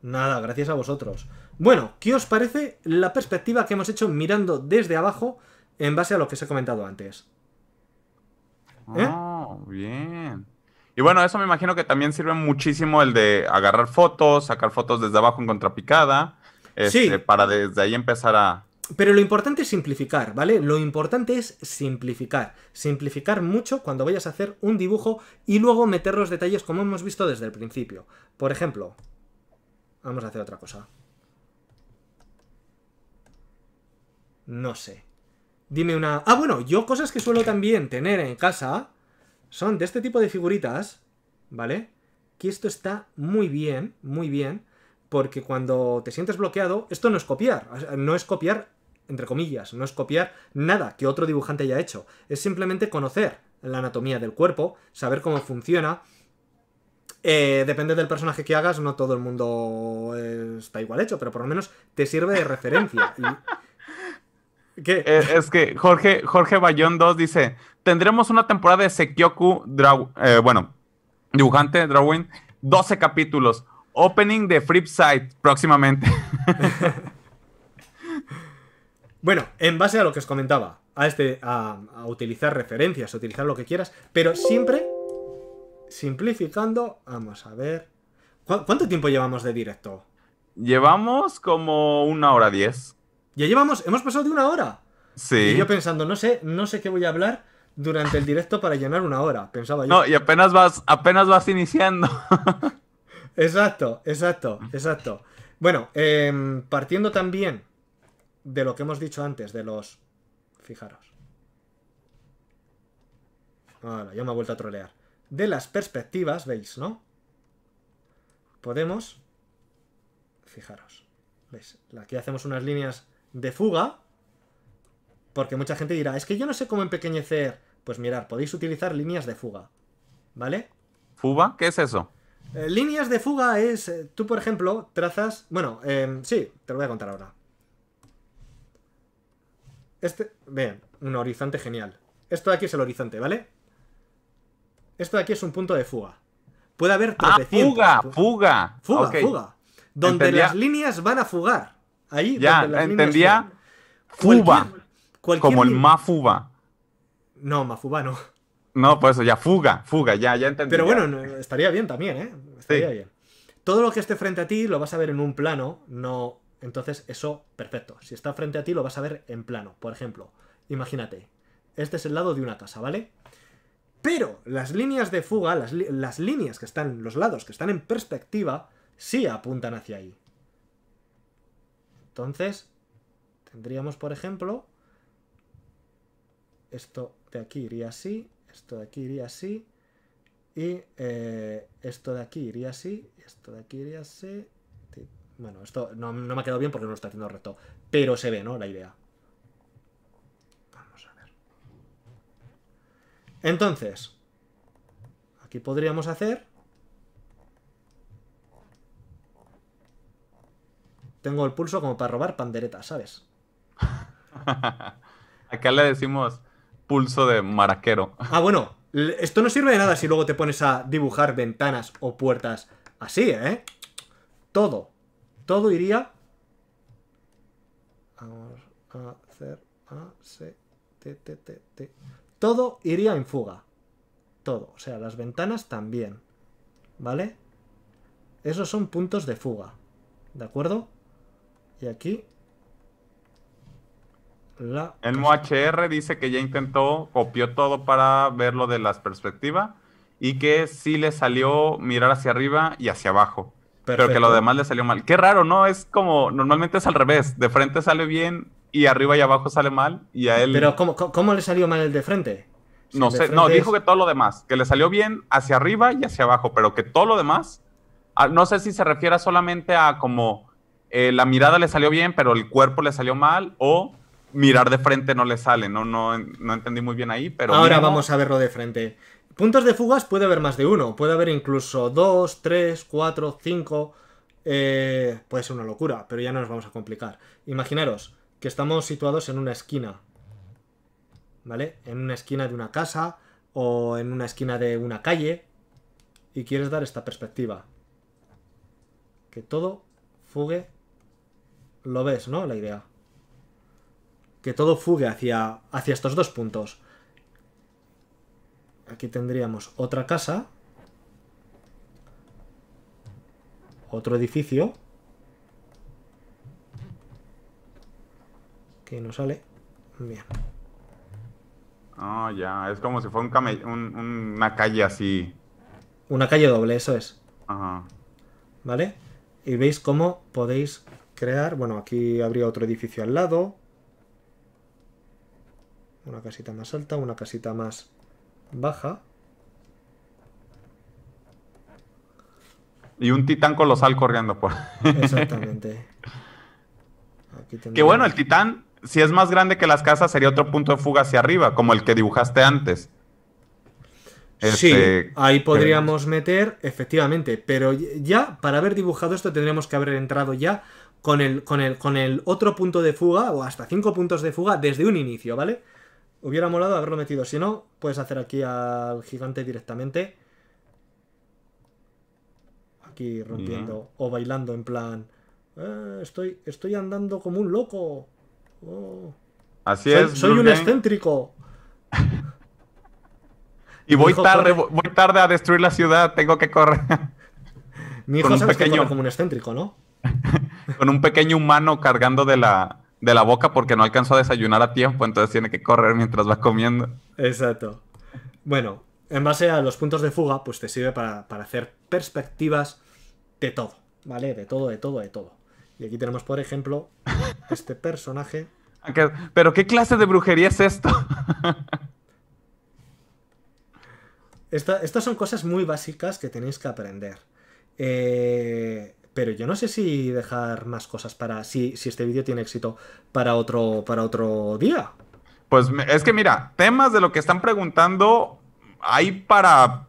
Nada, gracias a vosotros. Bueno, ¿qué os parece la perspectiva que hemos hecho mirando desde abajo en base a lo que os he comentado antes? ¿Eh? Oh, bien. Y bueno, eso me imagino que también sirve muchísimo el de agarrar fotos, sacar fotos desde abajo en contrapicada, este, sí. para desde ahí empezar a... Pero lo importante es simplificar, ¿vale? Lo importante es simplificar. Simplificar mucho cuando vayas a hacer un dibujo y luego meter los detalles como hemos visto desde el principio. Por ejemplo, Vamos a hacer otra cosa. No sé. Dime una... Ah, bueno, yo cosas que suelo también tener en casa son de este tipo de figuritas, ¿vale? Que esto está muy bien, muy bien, porque cuando te sientes bloqueado, esto no es copiar, no es copiar, entre comillas, no es copiar nada que otro dibujante haya hecho, es simplemente conocer la anatomía del cuerpo, saber cómo funciona, eh, depende del personaje que hagas, no todo el mundo está igual hecho, pero por lo menos te sirve de referencia. [LAUGHS] ¿Qué? Eh, es que Jorge, Jorge Bayón 2 dice: Tendremos una temporada de Sekiyoku eh, bueno, dibujante, drawing, 12 capítulos. Opening de Flipside próximamente. [LAUGHS] bueno, en base a lo que os comentaba, a, este, a, a utilizar referencias, a utilizar lo que quieras, pero siempre simplificando, vamos a ver. ¿Cuánto tiempo llevamos de directo? Llevamos como una hora diez. Ya llevamos, hemos pasado de una hora. Sí. Y yo pensando, no sé, no sé qué voy a hablar durante el directo para llenar una hora, pensaba yo. No, y apenas vas, apenas vas iniciando. [LAUGHS] exacto, exacto, exacto. Bueno, em, partiendo también de lo que hemos dicho antes, de los. Fijaros. Ahora, ya me ha vuelto a trolear de las perspectivas, veis, ¿no? Podemos, fijaros, veis, aquí hacemos unas líneas de fuga, porque mucha gente dirá, es que yo no sé cómo empequeñecer. Pues mirar, podéis utilizar líneas de fuga, ¿vale? ¿Fuga? ¿Qué es eso? Eh, líneas de fuga es, eh, tú por ejemplo, trazas, bueno, em, sí, te lo voy a contar ahora. Este, vean, un horizonte genial. Esto de aquí es el horizonte, ¿vale? Esto de aquí es un punto de fuga. Puede haber Ah, pues, fuga, fuga. Fuga, fuga. Donde las líneas van a fugar. Ahí ya, donde entendía. fuga. Fuba. como el mafuba. No, mafuba no. No, pues eso ya fuga, fuga, ya, ya entendí. Pero bueno, estaría bien también, ¿eh? Estaría bien. Todo lo que esté frente a ti lo vas a ver en un plano, no. Entonces, eso, perfecto. Si está frente a ti, lo vas a ver en plano. Por ejemplo, imagínate, este es el lado de una casa, ¿vale? Pero las líneas de fuga, las, líneas que están, los lados que están en perspectiva, sí apuntan hacia ahí. Entonces, tendríamos, por ejemplo, esto de aquí iría así, esto de aquí iría así, y eh, esto de aquí iría así, esto de aquí iría así. Bueno, esto no, no me ha quedado bien porque no lo está haciendo recto, pero se ve, ¿no? La idea. Entonces, aquí podríamos hacer... Tengo el pulso como para robar panderetas, ¿sabes? [LAUGHS] Acá le decimos pulso de maraquero. Ah, bueno, esto no sirve de nada si luego te pones a dibujar ventanas o puertas así, ¿eh? Todo, todo iría... Vamos a hacer... A, C, T, T, T. Todo iría en fuga. Todo. O sea, las ventanas también. ¿Vale? Esos son puntos de fuga. ¿De acuerdo? Y aquí... El MOHR dice que ya intentó, copió todo para verlo de las perspectivas y que sí le salió mirar hacia arriba y hacia abajo. Pero que lo demás le salió mal. Qué raro, ¿no? Es como, normalmente es al revés. De frente sale bien, y arriba y abajo sale mal y a él... Pero ¿cómo, cómo le salió mal el de frente? no sé, no, dijo que todo lo demás, que le salió bien hacia arriba y hacia abajo, pero que todo lo demás, ah, no sé si se refiere solamente a como eh, la mirada le salió bien, pero el cuerpo le salió mal, o mirar de frente no le sale, no, no, no entendí muy bien ahí, pero... Ahora vamos a verlo de frente. Puntos de fugas puede haber más de uno, puede haber incluso dos, tres, cuatro, cinco... Eh, puede ser una locura, pero ya no nos vamos a complicar. Imaginaros, que estamos situados en una esquina, ¿vale? En una esquina de una casa o en una esquina de una calle y quieres dar esta perspectiva. Que todo fugue, lo ves, ¿no? La idea. Que todo fugue hacia, hacia estos dos puntos. Aquí tendríamos otra casa, otro edificio, que no sale. Bien. Ah, ya, es como si fuera un, una calle así. Una calle doble, eso es. Ajá. ¿Vale? Y veis cómo podéis crear... Bueno, aquí habría otro edificio al lado. Una casita más alta, una casita más baja. Y un titán colosal corriendo por... Exactamente. [LAUGHS] Aquí Que bueno, el titán si es más grande que las casas, sería otro punto de fuga hacia arriba, como el que dibujaste antes. sí, este, ahí podríamos meter, efectivamente, pero ya para haber dibujado esto tendríamos que haber entrado ya con el, con con el otro punto de fuga o hasta cinco puntos de fuga desde un inicio, ¿vale? Hubiera molado haberlo metido, si no, puedes hacer aquí al gigante directamente. Aquí rompiendo o bailando en plan... Eh, estoy, estoy andando como un loco. Oh. Así soy, es. Soy un excéntrico. y voy tarde, tarde a destruir la ciudad, tengo que correr. Mi hijo se como un excéntrico, ¿no? [LAUGHS] con un pequeño humano cargando de la, de la boca porque no alcanzó a desayunar a tiempo, entonces tiene que correr mientras va comiendo. Exacto. Bueno, en base a los puntos de fuga, pues te sirve para hacer perspectivas de todo, ¿vale? De todo, de todo, de todo. Y aquí tenemos, por ejemplo, este personaje. [LAUGHS] ¿Pero qué clase de brujería es esto? [LAUGHS] estas son cosas muy básicas que tenéis que aprender. Eh, pero yo no sé si dejar más cosas para. Si, si este vídeo tiene éxito para otro, para otro día. Pues es que mira, temas de lo que están preguntando hay para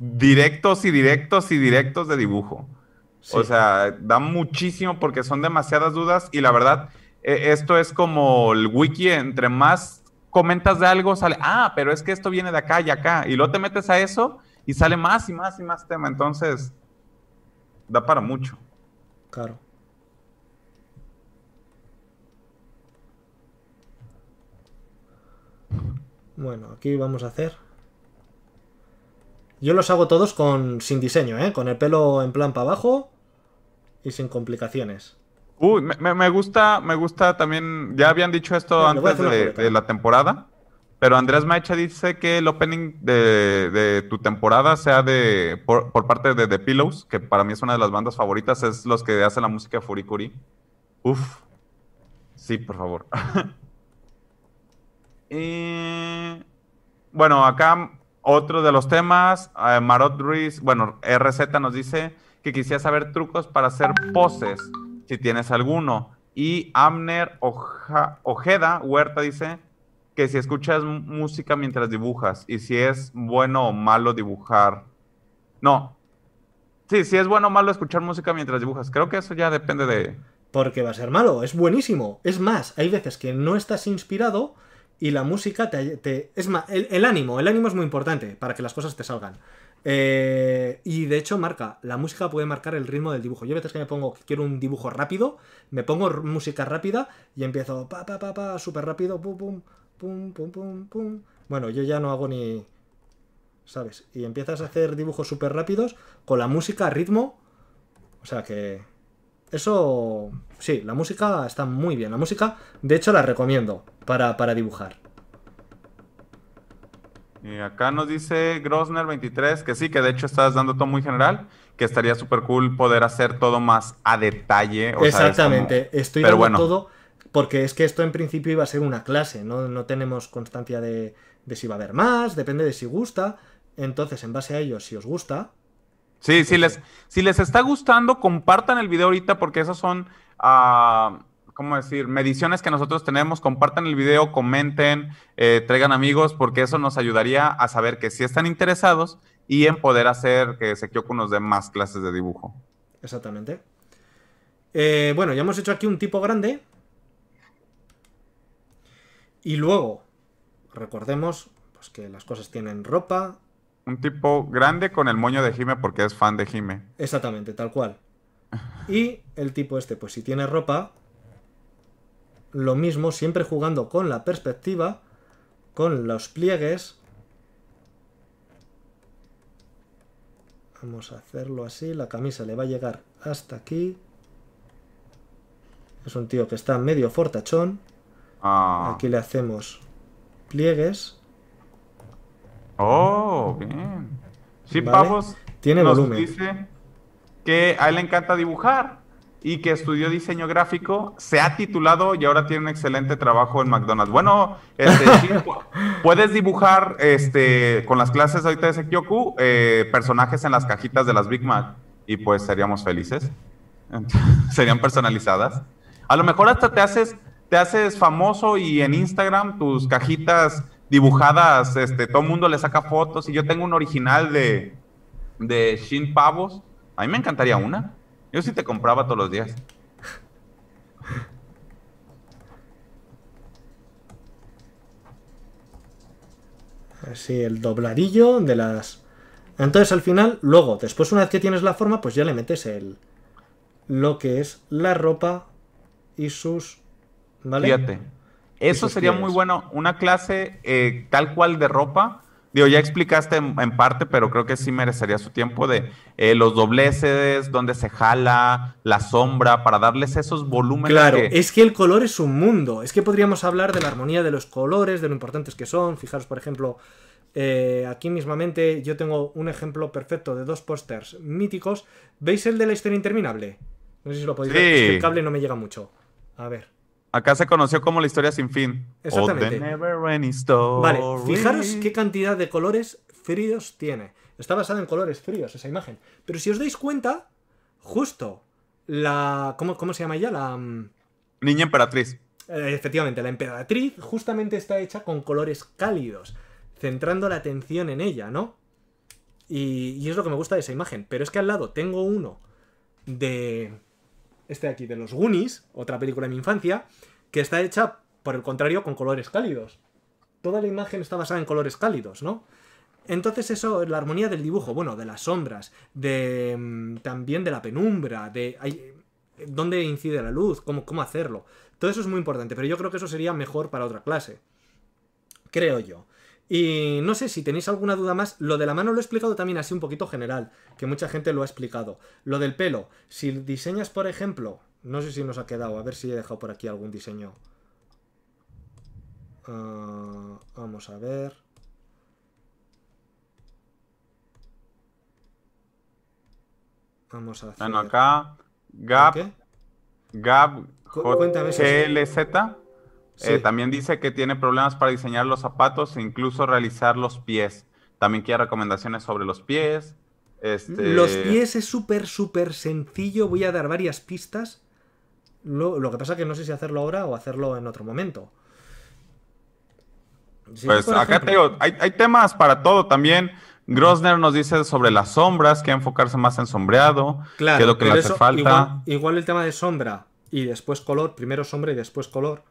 directos y directos y directos de dibujo. O sea, da muchísimo porque son demasiadas dudas y la verdad, eh, esto es como el wiki, entre más comentas de algo sale, ah, pero es que esto viene de acá y acá, y luego te metes a eso y sale más y más y más tema, entonces da para mucho. Claro. Bueno, aquí vamos a hacer. Yo los hago todos con sin diseño, ¿eh? Con el pelo en plan para abajo y sin complicaciones. Uy, me, gusta, me gusta también, ya habían dicho esto antes de, la temporada, pero Andrés Maecha dice que el opening de, tu temporada sea de por, parte de The Pillows, que para mí es una de las bandas favoritas, es los que hacen la música de Furikuri. Uf, sí, por favor. [LAUGHS] bueno, acá otro de los temas, eh, Marot Ruiz, bueno, RZ nos dice que quisiera saber trucos para hacer poses, si tienes alguno. Y Amner Ojeda Huerta dice que si escuchas música mientras dibujas y si es bueno o malo dibujar. No. Sí, si es bueno o malo escuchar música mientras dibujas. Creo que eso ya depende de... Porque va a ser malo, es buenísimo. Es más, hay veces que no estás inspirado y la música te... es más, el, el ánimo, el ánimo es muy importante para que las cosas te salgan. Eh, y de hecho marca, la música puede marcar el ritmo del dibujo. Yo a veces que me pongo, quiero un dibujo rápido, me pongo música rápida y empiezo pa pa pa pa, súper rápido, pum pum, pum pum pum Bueno, yo ya no hago ni... ¿Sabes? Y empiezas a hacer dibujos súper rápidos con la música, ritmo. O sea que... Eso... Sí, la música está muy bien. La música, de hecho, la recomiendo para, para dibujar. Y eh, acá nos dice grosner 23 que sí, que de hecho estás dando todo muy general, que estaría súper cool poder hacer todo más a detalle. Exactamente, estoy todo porque es que esto en principio iba a ser una clase, no, tenemos constancia de, si va a haber más, depende de si gusta. Entonces, en base a ello, si os gusta, Sí, si pues les, si les está gustando, compartan el video ahorita porque esas son ah, ¿cómo decir? Mediciones que nosotros tenemos, compartan el video, comenten, eh, traigan amigos, porque eso nos ayudaría a saber que si están interesados y en poder hacer que Sekioku nos dé más clases de dibujo. Exactamente. Eh, bueno, ya hemos hecho aquí un tipo grande. Y luego, recordemos pues, que las cosas tienen ropa. Un tipo grande con el moño de Jime porque es fan de Jime. Exactamente, tal cual. Y el tipo este, pues si tiene ropa, lo mismo, siempre jugando con la perspectiva, con los pliegues. Vamos a hacerlo así, la camisa le va a llegar hasta aquí. Es un tío que está medio fortachón. Ah. Aquí le hacemos pliegues. Oh, bien. Sí, Tiene volumen. dice que a él le encanta dibujar y que estudió diseño gráfico, se ha titulado y ahora tiene un excelente trabajo en McDonald's. Bueno, este, [LAUGHS] puedes dibujar este, con las clases ahorita de Sekioku eh, personajes en las cajitas de las Big Mac y pues seríamos felices. [LAUGHS] Serían personalizadas. A lo mejor hasta te haces, te haces famoso y en Instagram tus cajitas dibujadas, este, todo el mundo le saca fotos y yo tengo un original de, de Shin Pavos. A mí me encantaría una. Yo sí te compraba todos los días. Así, el dobladillo de las... Entonces, al final, luego, después una vez que tienes la forma, pues ya le metes el... Lo que es la ropa y sus... Fíjate. Eso sería muy bueno, una clase eh, tal cual de ropa, Digo, ya explicaste en, parte, pero creo que sí merecería su tiempo de eh, los dobleces, donde se jala, la sombra, para darles esos volúmenes. Claro, es que el color es un mundo. Es que podríamos hablar de la armonía de los colores, de lo importantes que son. Fijaros, por ejemplo, eh, aquí mismamente yo tengo un ejemplo perfecto de dos pósters míticos. ¿Veis el de la historia interminable? No sé si lo podéis ver. Es el cable no me llega mucho. A ver. Acá se conoció como la historia sin fin. Exactamente. Vale, fijaros qué cantidad de colores fríos tiene. Está basada en colores fríos esa imagen. Pero si os dais cuenta, justo la. ¿Cómo, cómo se llama ella? La. Mm, Niña emperatriz. Eh, efectivamente, la emperatriz justamente está hecha con colores cálidos, centrando la atención en ella, ¿no? Y, y es lo que me gusta de esa imagen. Pero es que al lado tengo uno de este de aquí, de los Goonies, otra película de mi infancia, que está hecha, por el contrario, con colores cálidos. Toda la imagen está basada en colores cálidos, ¿no? Entonces eso, la armonía del dibujo, bueno, de las sombras, de mm, también de la penumbra, de dónde incide la luz, cómo, cómo hacerlo. Todo eso es muy importante, pero yo creo que eso sería mejor para otra clase. Creo yo. Y no sé si tenéis alguna duda más. Lo de la mano lo he explicado también así un poquito general, que mucha gente lo ha explicado. Lo del pelo. Si diseñas, por ejemplo, no sé si nos ha quedado, a ver si he dejado por aquí algún diseño. Ah, vamos a ver. Vamos a hacer... Bueno, acá. Gap. Gap. Cuéntame. Z. Eh, también dice que tiene problemas para diseñar los zapatos e incluso realizar los pies. También quiere recomendaciones sobre los pies. Este los pies es súper, súper sencillo. Voy a dar varias pistas. Lo, que pasa es que no sé si hacerlo ahora o hacerlo en otro momento. pues acá te digo, hay, temas para todo también. Grosner nos dice sobre las sombras, que enfocarse más en sombreado, claro, lo que falta. igual el tema de sombra y después color, primero sombra y después color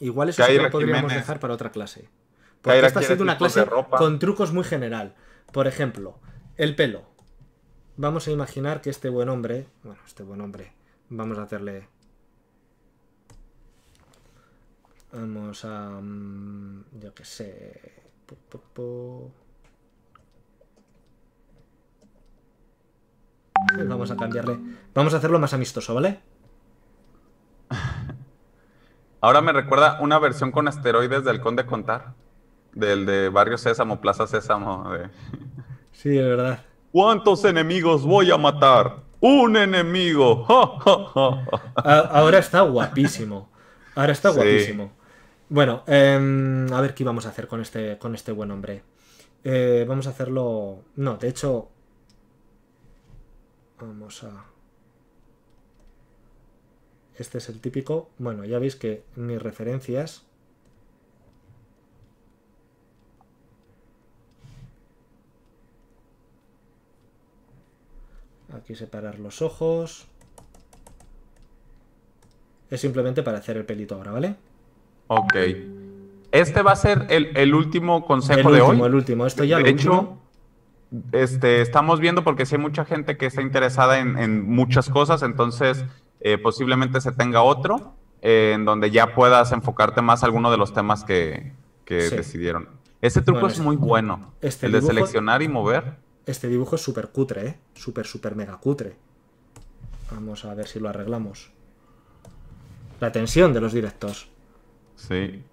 Igual eso sí lo podríamos dejar para otra clase. Porque esta ha sido una clase con trucos muy general. Por ejemplo, el pelo. Vamos a imaginar que este buen hombre, bueno, este buen hombre, vamos a hacerle... Vamos a... Mm, yo qué sé... Vamos a cambiarle. Vamos a hacerlo más amistoso, ¿vale? [LAUGHS] Ahora me recuerda una versión con asteroides del Conde Contar. Del de Barrio Sésamo, Plaza Sésamo. [LAUGHS] Sí, de verdad. ¿Cuántos enemigos voy a matar? ¡Un enemigo! [LAUGHS] Ahora está guapísimo. Ahora está guapísimo. Bueno, em, a ver qué vamos a hacer con este, con este buen hombre. Eh, vamos a hacerlo. No, de hecho. Vamos a. Este es el típico. Bueno, ya veis que mis referencias... Aquí separar los ojos. Es simplemente para hacer el pelito ahora, ¿vale? Ok. Este va a ser el, último consejo de hoy. El último, esto ya de hecho, Este, estamos viendo porque si hay mucha gente que está interesada en muchas cosas, entonces eh, posiblemente se tenga otro eh, en donde ya puedas enfocarte más a alguno de los temas que, decidieron. Ese truco es muy bueno. Este el de seleccionar y mover. Este dibujo es súper cutre, ¿eh? Súper, súper mega cutre. Vamos a ver si lo arreglamos. La tensión de los directos. Sí.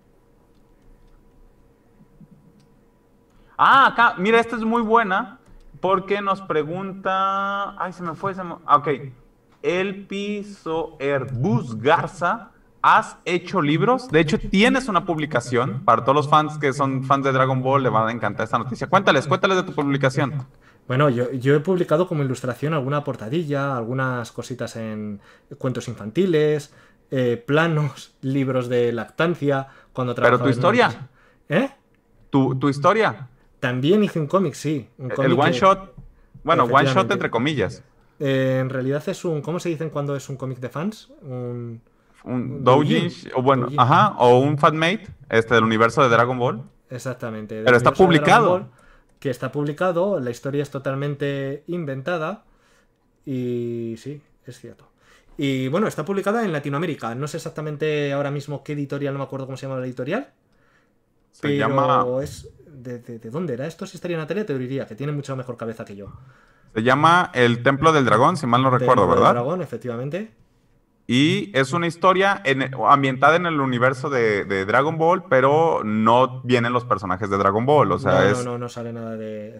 Ah, acá, mira, esta es muy buena porque nos pregunta... Ay, se me fue, se me... Ah, ok, el Piso Herbus Garza. Has hecho libros. De hecho, tienes una publicación. Para todos los fans que son fans de Dragon Ball, le va a encantar esta noticia. Cuéntales, cuéntales de tu publicación. Bueno, yo, he publicado como ilustración alguna portadilla, algunas cositas en cuentos infantiles, eh, planos, [LAUGHS] libros de lactancia, cuando Pero tu historia. ¿Eh? ¿Tu, historia. También hice un cómic, sí. el one shot. Bueno, one shot entre comillas. Eh, en realidad es un. ¿Cómo se dicen cuando es un cómic de fans? Un. Un doujin, o bueno, ajá, o un fanmate este, del universo de Dragon Ball. Exactamente. Pero está publicado. que está publicado, la historia es totalmente inventada. Y sí, es cierto. Y bueno, está publicada en Latinoamérica. No sé exactamente ahora mismo qué editorial, no me acuerdo cómo se llama la editorial. Se llama... es de, dónde era esto, si estaría en la tele, te diría que tiene mucha mejor cabeza que yo. Se llama El Templo del Dragón, si mal no recuerdo, ¿verdad? El del Dragón, efectivamente. Y es una historia e, ambientada en el universo de, Dragon Ball, pero no vienen los personajes de Dragon Ball. O sea, no, no, no, sale nada de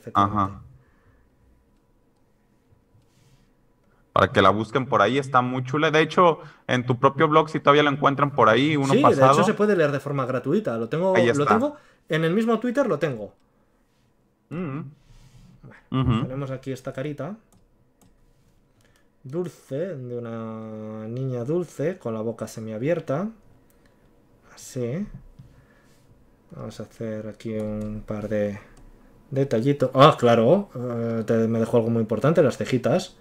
Para que la busquen por ahí, está muy chula. De hecho, en tu propio blog, si todavía lo encuentran por ahí, uno sí, De hecho, se puede leer de forma gratuita. Lo tengo, lo tengo en el mismo Twitter lo tengo. Mm. Tenemos aquí esta carita. Dulce, de una niña dulce, con la boca semiabierta. Así. Vamos a hacer aquí un par de detallitos. Ah, claro, eh, me dejó algo muy importante, las cejitas.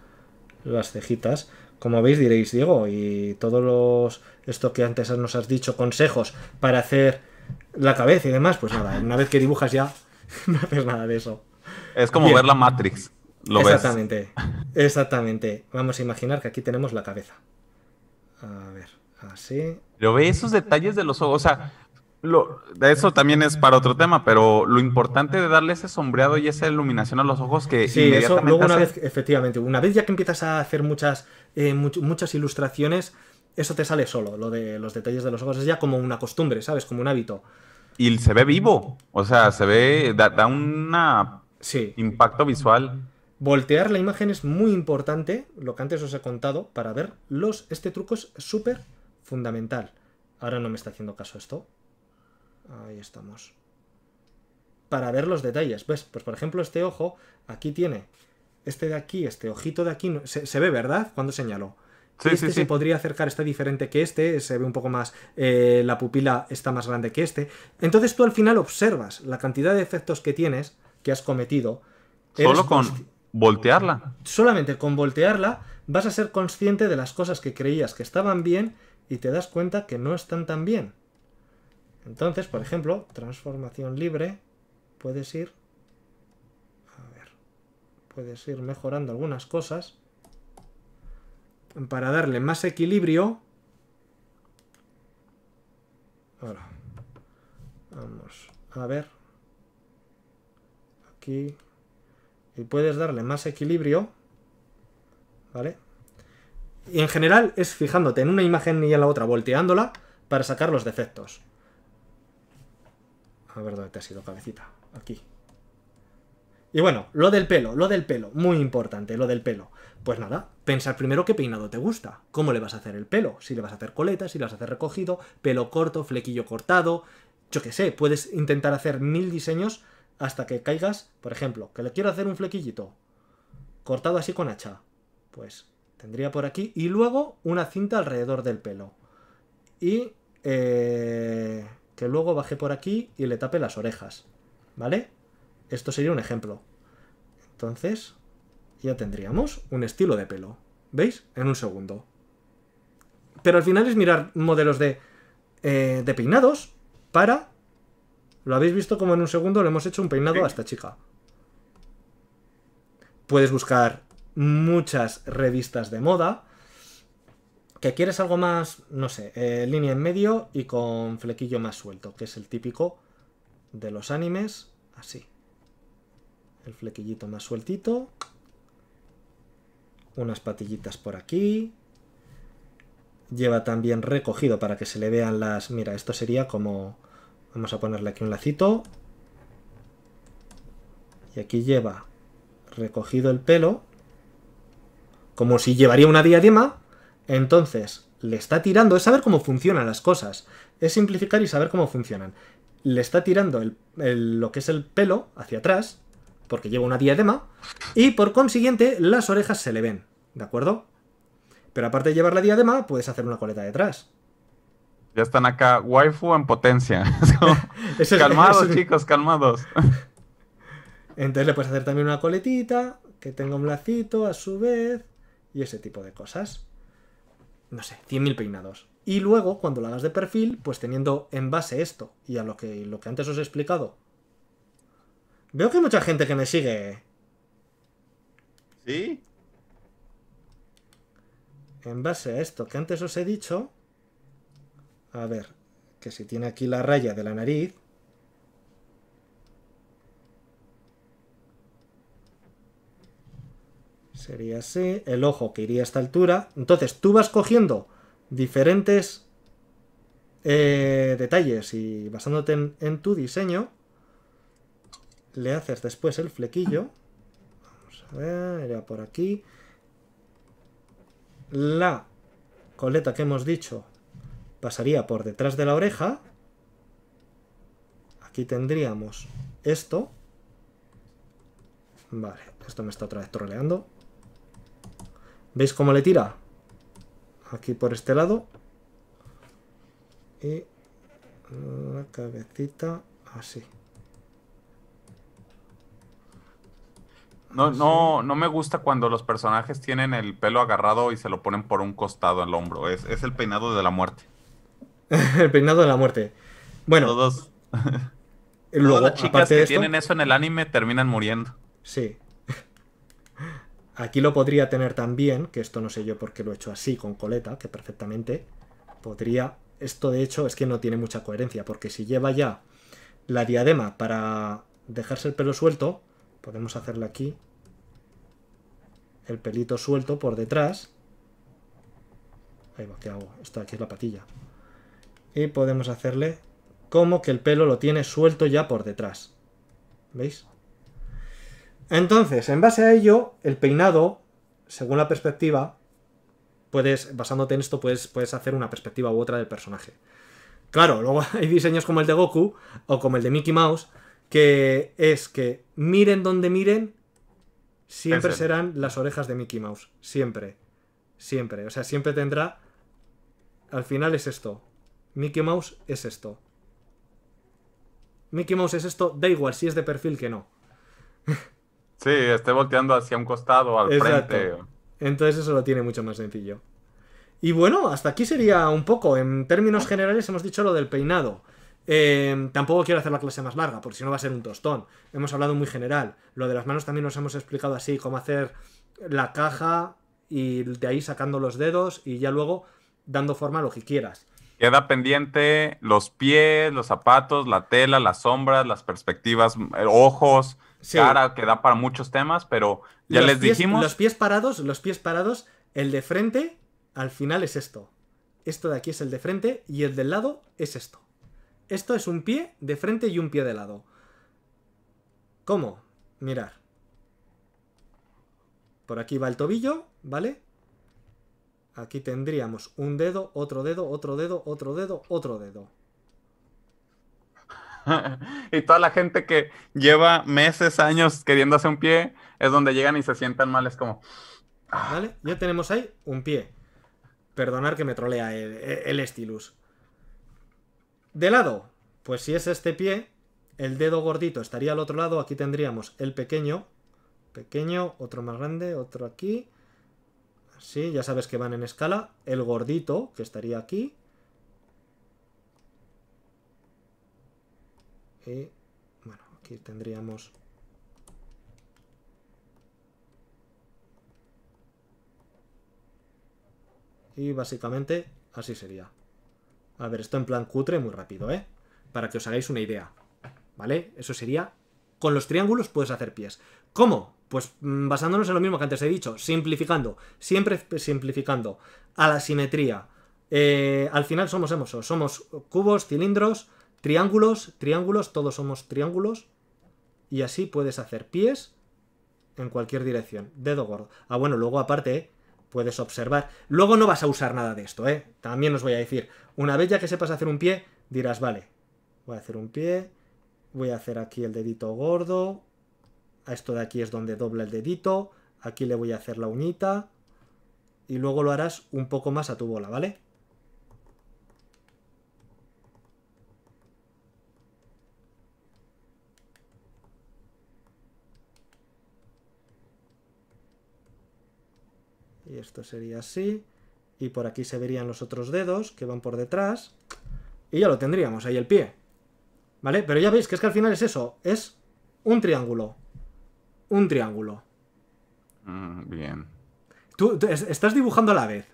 Las cejitas. Como veis diréis, Diego, y todos los... Esto que antes nos has dicho, consejos para hacer la cabeza y demás, pues nada, una vez que dibujas ya, [LAUGHS] no haces nada de eso. Es como ver la Matrix. Lo exactamente, ves. exactamente. Vamos a imaginar que aquí tenemos la cabeza. A ver, así. Pero ve esos detalles de los ojos, o sea, eso también es para otro tema, pero lo importante de darle ese sombreado y esa iluminación a los ojos que sí, eso luego una vez, efectivamente, una vez ya que empiezas a hacer muchas, eh, muchas ilustraciones, eso te sale solo, lo de los detalles de los ojos. Es ya como una costumbre, ¿sabes? Como un hábito. Y se ve vivo, o sea, se ve, da, un sí. impacto visual. Voltear la imagen es muy importante, lo que antes os he contado, para ver los... Este truco es súper fundamental. Ahora no me está haciendo caso esto. Ahí estamos. Para ver los detalles. ¿Ves? Pues por ejemplo este ojo, aquí tiene. Este de aquí, este ojito de aquí. Se, se ve, ¿verdad? Cuando señaló este se podría acercar, está diferente que este, se ve un poco más, eh, la pupila está más grande que este. Entonces tú al final observas la cantidad de efectos que tienes, que has cometido. Solo con voltearla. Solamente con voltearla vas a ser consciente de las cosas que creías que estaban bien y te das cuenta que no están tan bien. Entonces, por ejemplo, transformación libre, puedes ir... A ver, puedes ir mejorando algunas cosas para darle más equilibrio... Ahora, vamos a ver. Aquí. Y puedes darle más equilibrio. ¿Vale? Y en general es fijándote en una imagen y en la otra, volteándola para sacar los defectos. A ver dónde te ha sido cabecita. Aquí. Y bueno, lo del pelo, lo del pelo, muy importante, lo del pelo. Pues nada, pensar primero qué peinado te gusta, cómo le vas a hacer el pelo, si le vas a hacer coleta, si le vas a hacer recogido, pelo corto, flequillo cortado, yo qué sé, puedes intentar hacer mil diseños hasta que caigas, por ejemplo, que le quiero hacer un flequillito, cortado así con hacha, pues tendría por aquí, y luego una cinta alrededor del pelo. Y eh, que luego baje por aquí y le tape las orejas, ¿vale? Esto sería un ejemplo. Entonces, ya tendríamos un estilo de pelo. ¿Veis? En un segundo. Pero al final es mirar modelos de, eh, de peinados para... Lo habéis visto como en un segundo le hemos hecho un peinado a esta chica. Puedes buscar muchas revistas de moda. Que quieres algo más, no sé, eh, línea en medio y con flequillo más suelto, que es el típico de los animes, así el flequillito más sueltito, unas patillitas por aquí, lleva también recogido para que se le vean las... Mira, esto sería como... Vamos a ponerle aquí un lacito. Y aquí lleva recogido el pelo, como si llevaría una diadema. Entonces, le está tirando, es saber cómo funcionan las cosas. Es simplificar y saber cómo funcionan. Le está tirando lo que es el pelo hacia atrás porque lleva una diadema, y por consiguiente las orejas se le ven, ¿de acuerdo? Pero aparte de llevar la diadema, puedes hacer una coleta detrás. Ya están acá, waifu en potencia. [LAUGHS] [LAUGHS] calmados, chicos, calmados. [LAUGHS] Entonces le puedes hacer también una coletita, que tenga un lacito a su vez, y ese tipo de cosas. No sé, 100.000 peinados. Y luego, cuando lo hagas de perfil, pues teniendo en base esto y a lo que, lo que antes os he explicado, Veo que hay mucha gente que me sigue. ¿Sí? En base a esto que antes os he dicho... A ver, que si tiene aquí la raya de la nariz... Sería así, el ojo que iría a esta altura. Entonces tú vas cogiendo diferentes eh, detalles y basándote en tu diseño le haces después el flequillo. Vamos a ver, era por aquí. La coleta que hemos dicho pasaría por detrás de la oreja. Aquí tendríamos esto. Vale, esto me está otra vez troleando. ¿Veis cómo le tira? Aquí por este lado. Y la cabecita así. No, ¿Ah, no, no me gusta cuando los personajes tienen el pelo agarrado y se lo ponen por un costado al hombro. Es, el peinado de la muerte. [LAUGHS] el peinado de la muerte. Bueno. Los [LAUGHS] luego, las chicas que tienen eso en el anime terminan muriendo. Sí. [LAUGHS] Aquí lo podría tener también, que esto no sé yo por qué lo he hecho así con coleta, que perfectamente podría. Esto de hecho es que no tiene mucha coherencia, porque si lleva ya la diadema para dejarse el pelo suelto, Podemos hacerle aquí. El pelito suelto por detrás. Ahí va, ¿qué hago? Esto aquí es la patilla. Y podemos hacerle como que el pelo lo tiene suelto ya por detrás. ¿Veis? Entonces, en base a ello, el peinado, según la perspectiva, puedes, basándote en esto, puedes hacer una perspectiva u otra del personaje. Claro, luego [LAUGHS] hay diseños como el de Goku o como el de Mickey Mouse, que es que miren donde miren, siempre serán las orejas de Mickey Mouse. Siempre. Siempre. O sea, siempre tendrá... Al final es esto. Mickey Mouse es esto. Mickey Mouse es esto, da igual si es de perfil que no. Sí, esté volteando hacia un costado, al frente. Entonces eso lo tiene mucho más sencillo. Y bueno, hasta aquí sería un poco. En términos ah. generales hemos dicho lo del peinado. Em, tampoco quiero hacer la clase más larga, porque si no va a ser un tostón. Hemos hablado muy general. Lo de las manos también nos hemos explicado así, cómo hacer la caja y de ahí sacando los dedos y ya luego dando forma a lo que quieras. Queda pendiente los pies, los zapatos, la tela, las sombras, las perspectivas, eh, ojos, cara, que da para muchos temas, pero ya les dijimos. Los pies parados, los pies parados, el de frente al final es esto. Esto de aquí es el de frente y el del lado es esto. Esto es un pie de frente y un pie de lado. ¿Cómo? Mirar. Por aquí va el tobillo, ¿vale? Aquí tendríamos un dedo, otro dedo, otro dedo, otro dedo, otro dedo. [LAUGHS] y toda la gente que lleva meses, años queriendo hacer un pie, es donde llegan y se sientan mal, es como... ¿Vale? Ya tenemos ahí un pie. Perdonar que me trolea el, el de lado. Pues si es este pie, el dedo gordito estaría al otro lado. Aquí tendríamos el pequeño. Pequeño, otro más grande, otro aquí. Así, ya sabes que van en escala. El gordito, que estaría aquí. Y, bueno, aquí tendríamos... Y básicamente así sería. A ver, esto en plan cutre muy rápido, ¿eh? Para que os hagáis una idea. ¿Vale? Eso sería... Con los triángulos puedes hacer pies. ¿Cómo? Pues mm, basándonos en lo mismo que antes he dicho, simplificando, siempre simplificando, a la simetría. Eh, al final somos eso, somos cubos, cilindros, triángulos, triángulos, todos somos triángulos. Y así puedes hacer pies en cualquier dirección. Dedo gordo. Ah, bueno, luego aparte, ¿eh? puedes observar. Luego no vas a usar nada de esto, ¿eh? También os voy a decir, una vez ya que sepas hacer un pie, dirás, vale, voy a hacer un pie, voy a hacer aquí el dedito gordo, A esto de aquí es donde dobla el dedito, aquí le voy a hacer la uñita, y luego lo harás un poco más a tu bola, ¿vale? y esto sería así, y por aquí se verían los otros dedos que van por detrás, y ya lo tendríamos, ahí el pie. ¿Vale? Pero ya veis que es que al final es eso, es un triángulo. Un triángulo. Mm, bien. Tú, estás dibujando a la vez.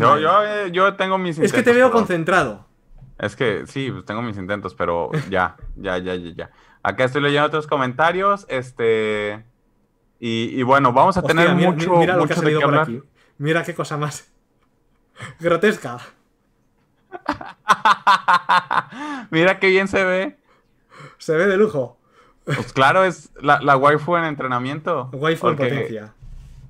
No, eh, yo, tengo mis intentos. Es que te veo concentrado. Es que sí, pues tengo mis intentos, pero ya, ya, ya, ya, ya. Acá estoy leyendo otros comentarios. Este. Y, bueno, vamos a tener mucho, mira mucho qué Aquí. Mira qué cosa más [LAUGHS] grotesca. [LAUGHS] mira qué bien se ve. Se ve de lujo. Pues claro, es la, la waifu en entrenamiento. Waifu en potencia.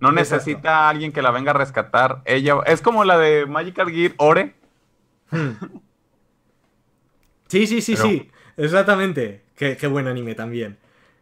No necesita a alguien que la venga a rescatar. Ella es como la de Magical Gear Ore. Hmm. Sí, sí, sí, sí. Exactamente. qué, buen anime también.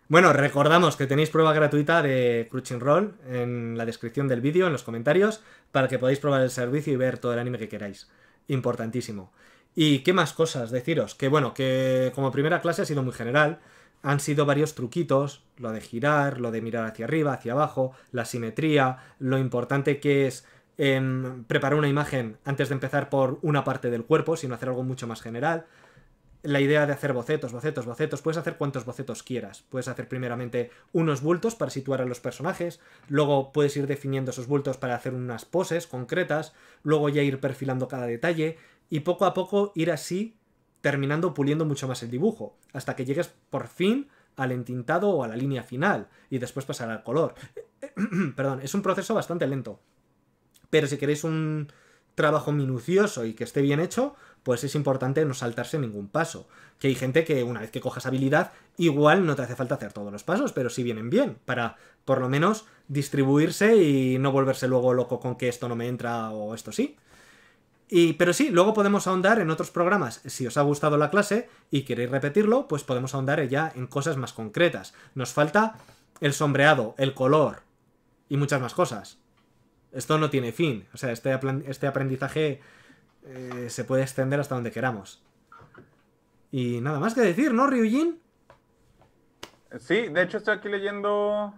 Bueno, recordamos que tenéis prueba gratuita de Crunchyroll Roll en la descripción del vídeo, en los comentarios, para que podáis probar el servicio y ver todo el anime que queráis. Importantísimo. ¿Y qué más cosas deciros? Que bueno, que como primera clase ha sido muy general. Han sido varios truquitos, lo de girar, lo de mirar hacia arriba, hacia abajo, la simetría, lo importante que es em, preparar una imagen antes de empezar por una parte del cuerpo, sino hacer algo mucho más general la idea de hacer bocetos, bocetos, bocetos. Puedes hacer cuantos bocetos quieras. Puedes hacer primeramente unos bultos para situar a los personajes, luego puedes ir definiendo esos bultos para hacer unas poses concretas, luego ya ir perfilando cada detalle y poco a poco ir así terminando puliendo mucho más el dibujo, hasta que llegues por fin al entintado o a la línea final y después pasar al color. [CLEARS THROAT] Perdón, es un proceso bastante lento. Pero si queréis un trabajo minucioso y que esté bien hecho, pues es importante no saltarse ningún paso. Que hay gente que una vez que cojas habilidad, igual no te hace falta hacer todos los pasos, pero sí vienen bien, para por lo menos distribuirse y no volverse luego loco con que esto no me entra o esto sí. Y, pero sí, luego podemos ahondar en otros programas. Si os ha gustado la clase y queréis repetirlo, pues podemos ahondar ya en cosas más concretas. Nos falta el sombreado, el color y muchas más cosas. Esto no tiene fin. O sea, este, este aprendizaje eh, se puede extender hasta donde queramos. Y nada más que decir, ¿no, Ryujin? Eh, sí, de hecho estoy aquí leyendo.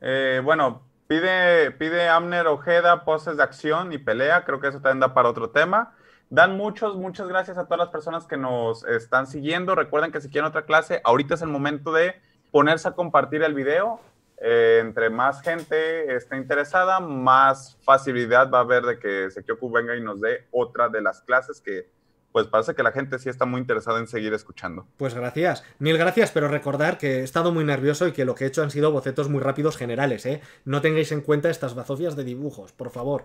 Eh, bueno, pide, pide Amner Ojeda poses de acción y pelea. Creo que eso también da para otro tema. Dan muchos, muchas gracias a todas las personas que nos están siguiendo. Recuerden que si quieren otra clase, ahorita es el momento de ponerse a compartir el video. Eh, entre más gente esté interesada, más facilidad va a haber de que Sekioku venga y nos dé otra de las clases que pues parece que la gente sí está muy interesada en seguir escuchando. Pues gracias, mil gracias, pero recordar que he estado muy nervioso y que lo que he hecho han sido bocetos muy rápidos generales, ¿eh? No tengáis en cuenta estas bazofias de dibujos, por favor,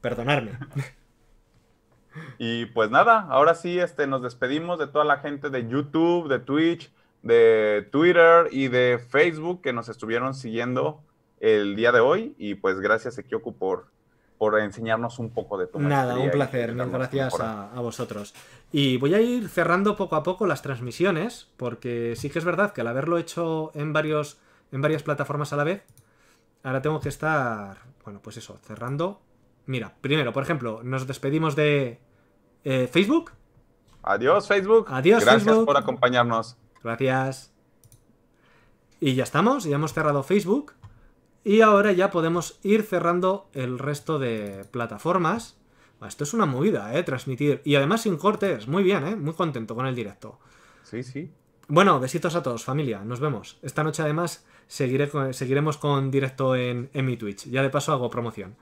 perdonadme. [LAUGHS] y pues nada, ahora sí este, nos despedimos de toda la gente de YouTube, de Twitch, de Twitter y de Facebook que nos estuvieron siguiendo el día de hoy. Y pues gracias, Ekioku, por, enseñarnos un poco de tu Nada, un placer. gracias a, vosotros. Y voy a ir cerrando poco a poco las transmisiones, porque sí que es verdad que al haberlo hecho en, varios, en varias plataformas a la vez, ahora tengo que estar, bueno, pues eso, cerrando. Mira, primero, por ejemplo, nos despedimos de eh, Facebook. Adiós, Facebook. Adiós, Gracias por acompañarnos. Gracias. Y ya estamos, ya hemos cerrado Facebook. Y ahora ya podemos ir cerrando el resto de plataformas. Esto es una movida, ¿eh? Transmitir. Y además sin cortes. Muy bien, ¿eh? Muy contento con el directo. Sí, sí. Bueno, besitos a todos, familia. Nos vemos. Esta noche además seguiremos con directo en mi Twitch. Ya de paso hago promoción.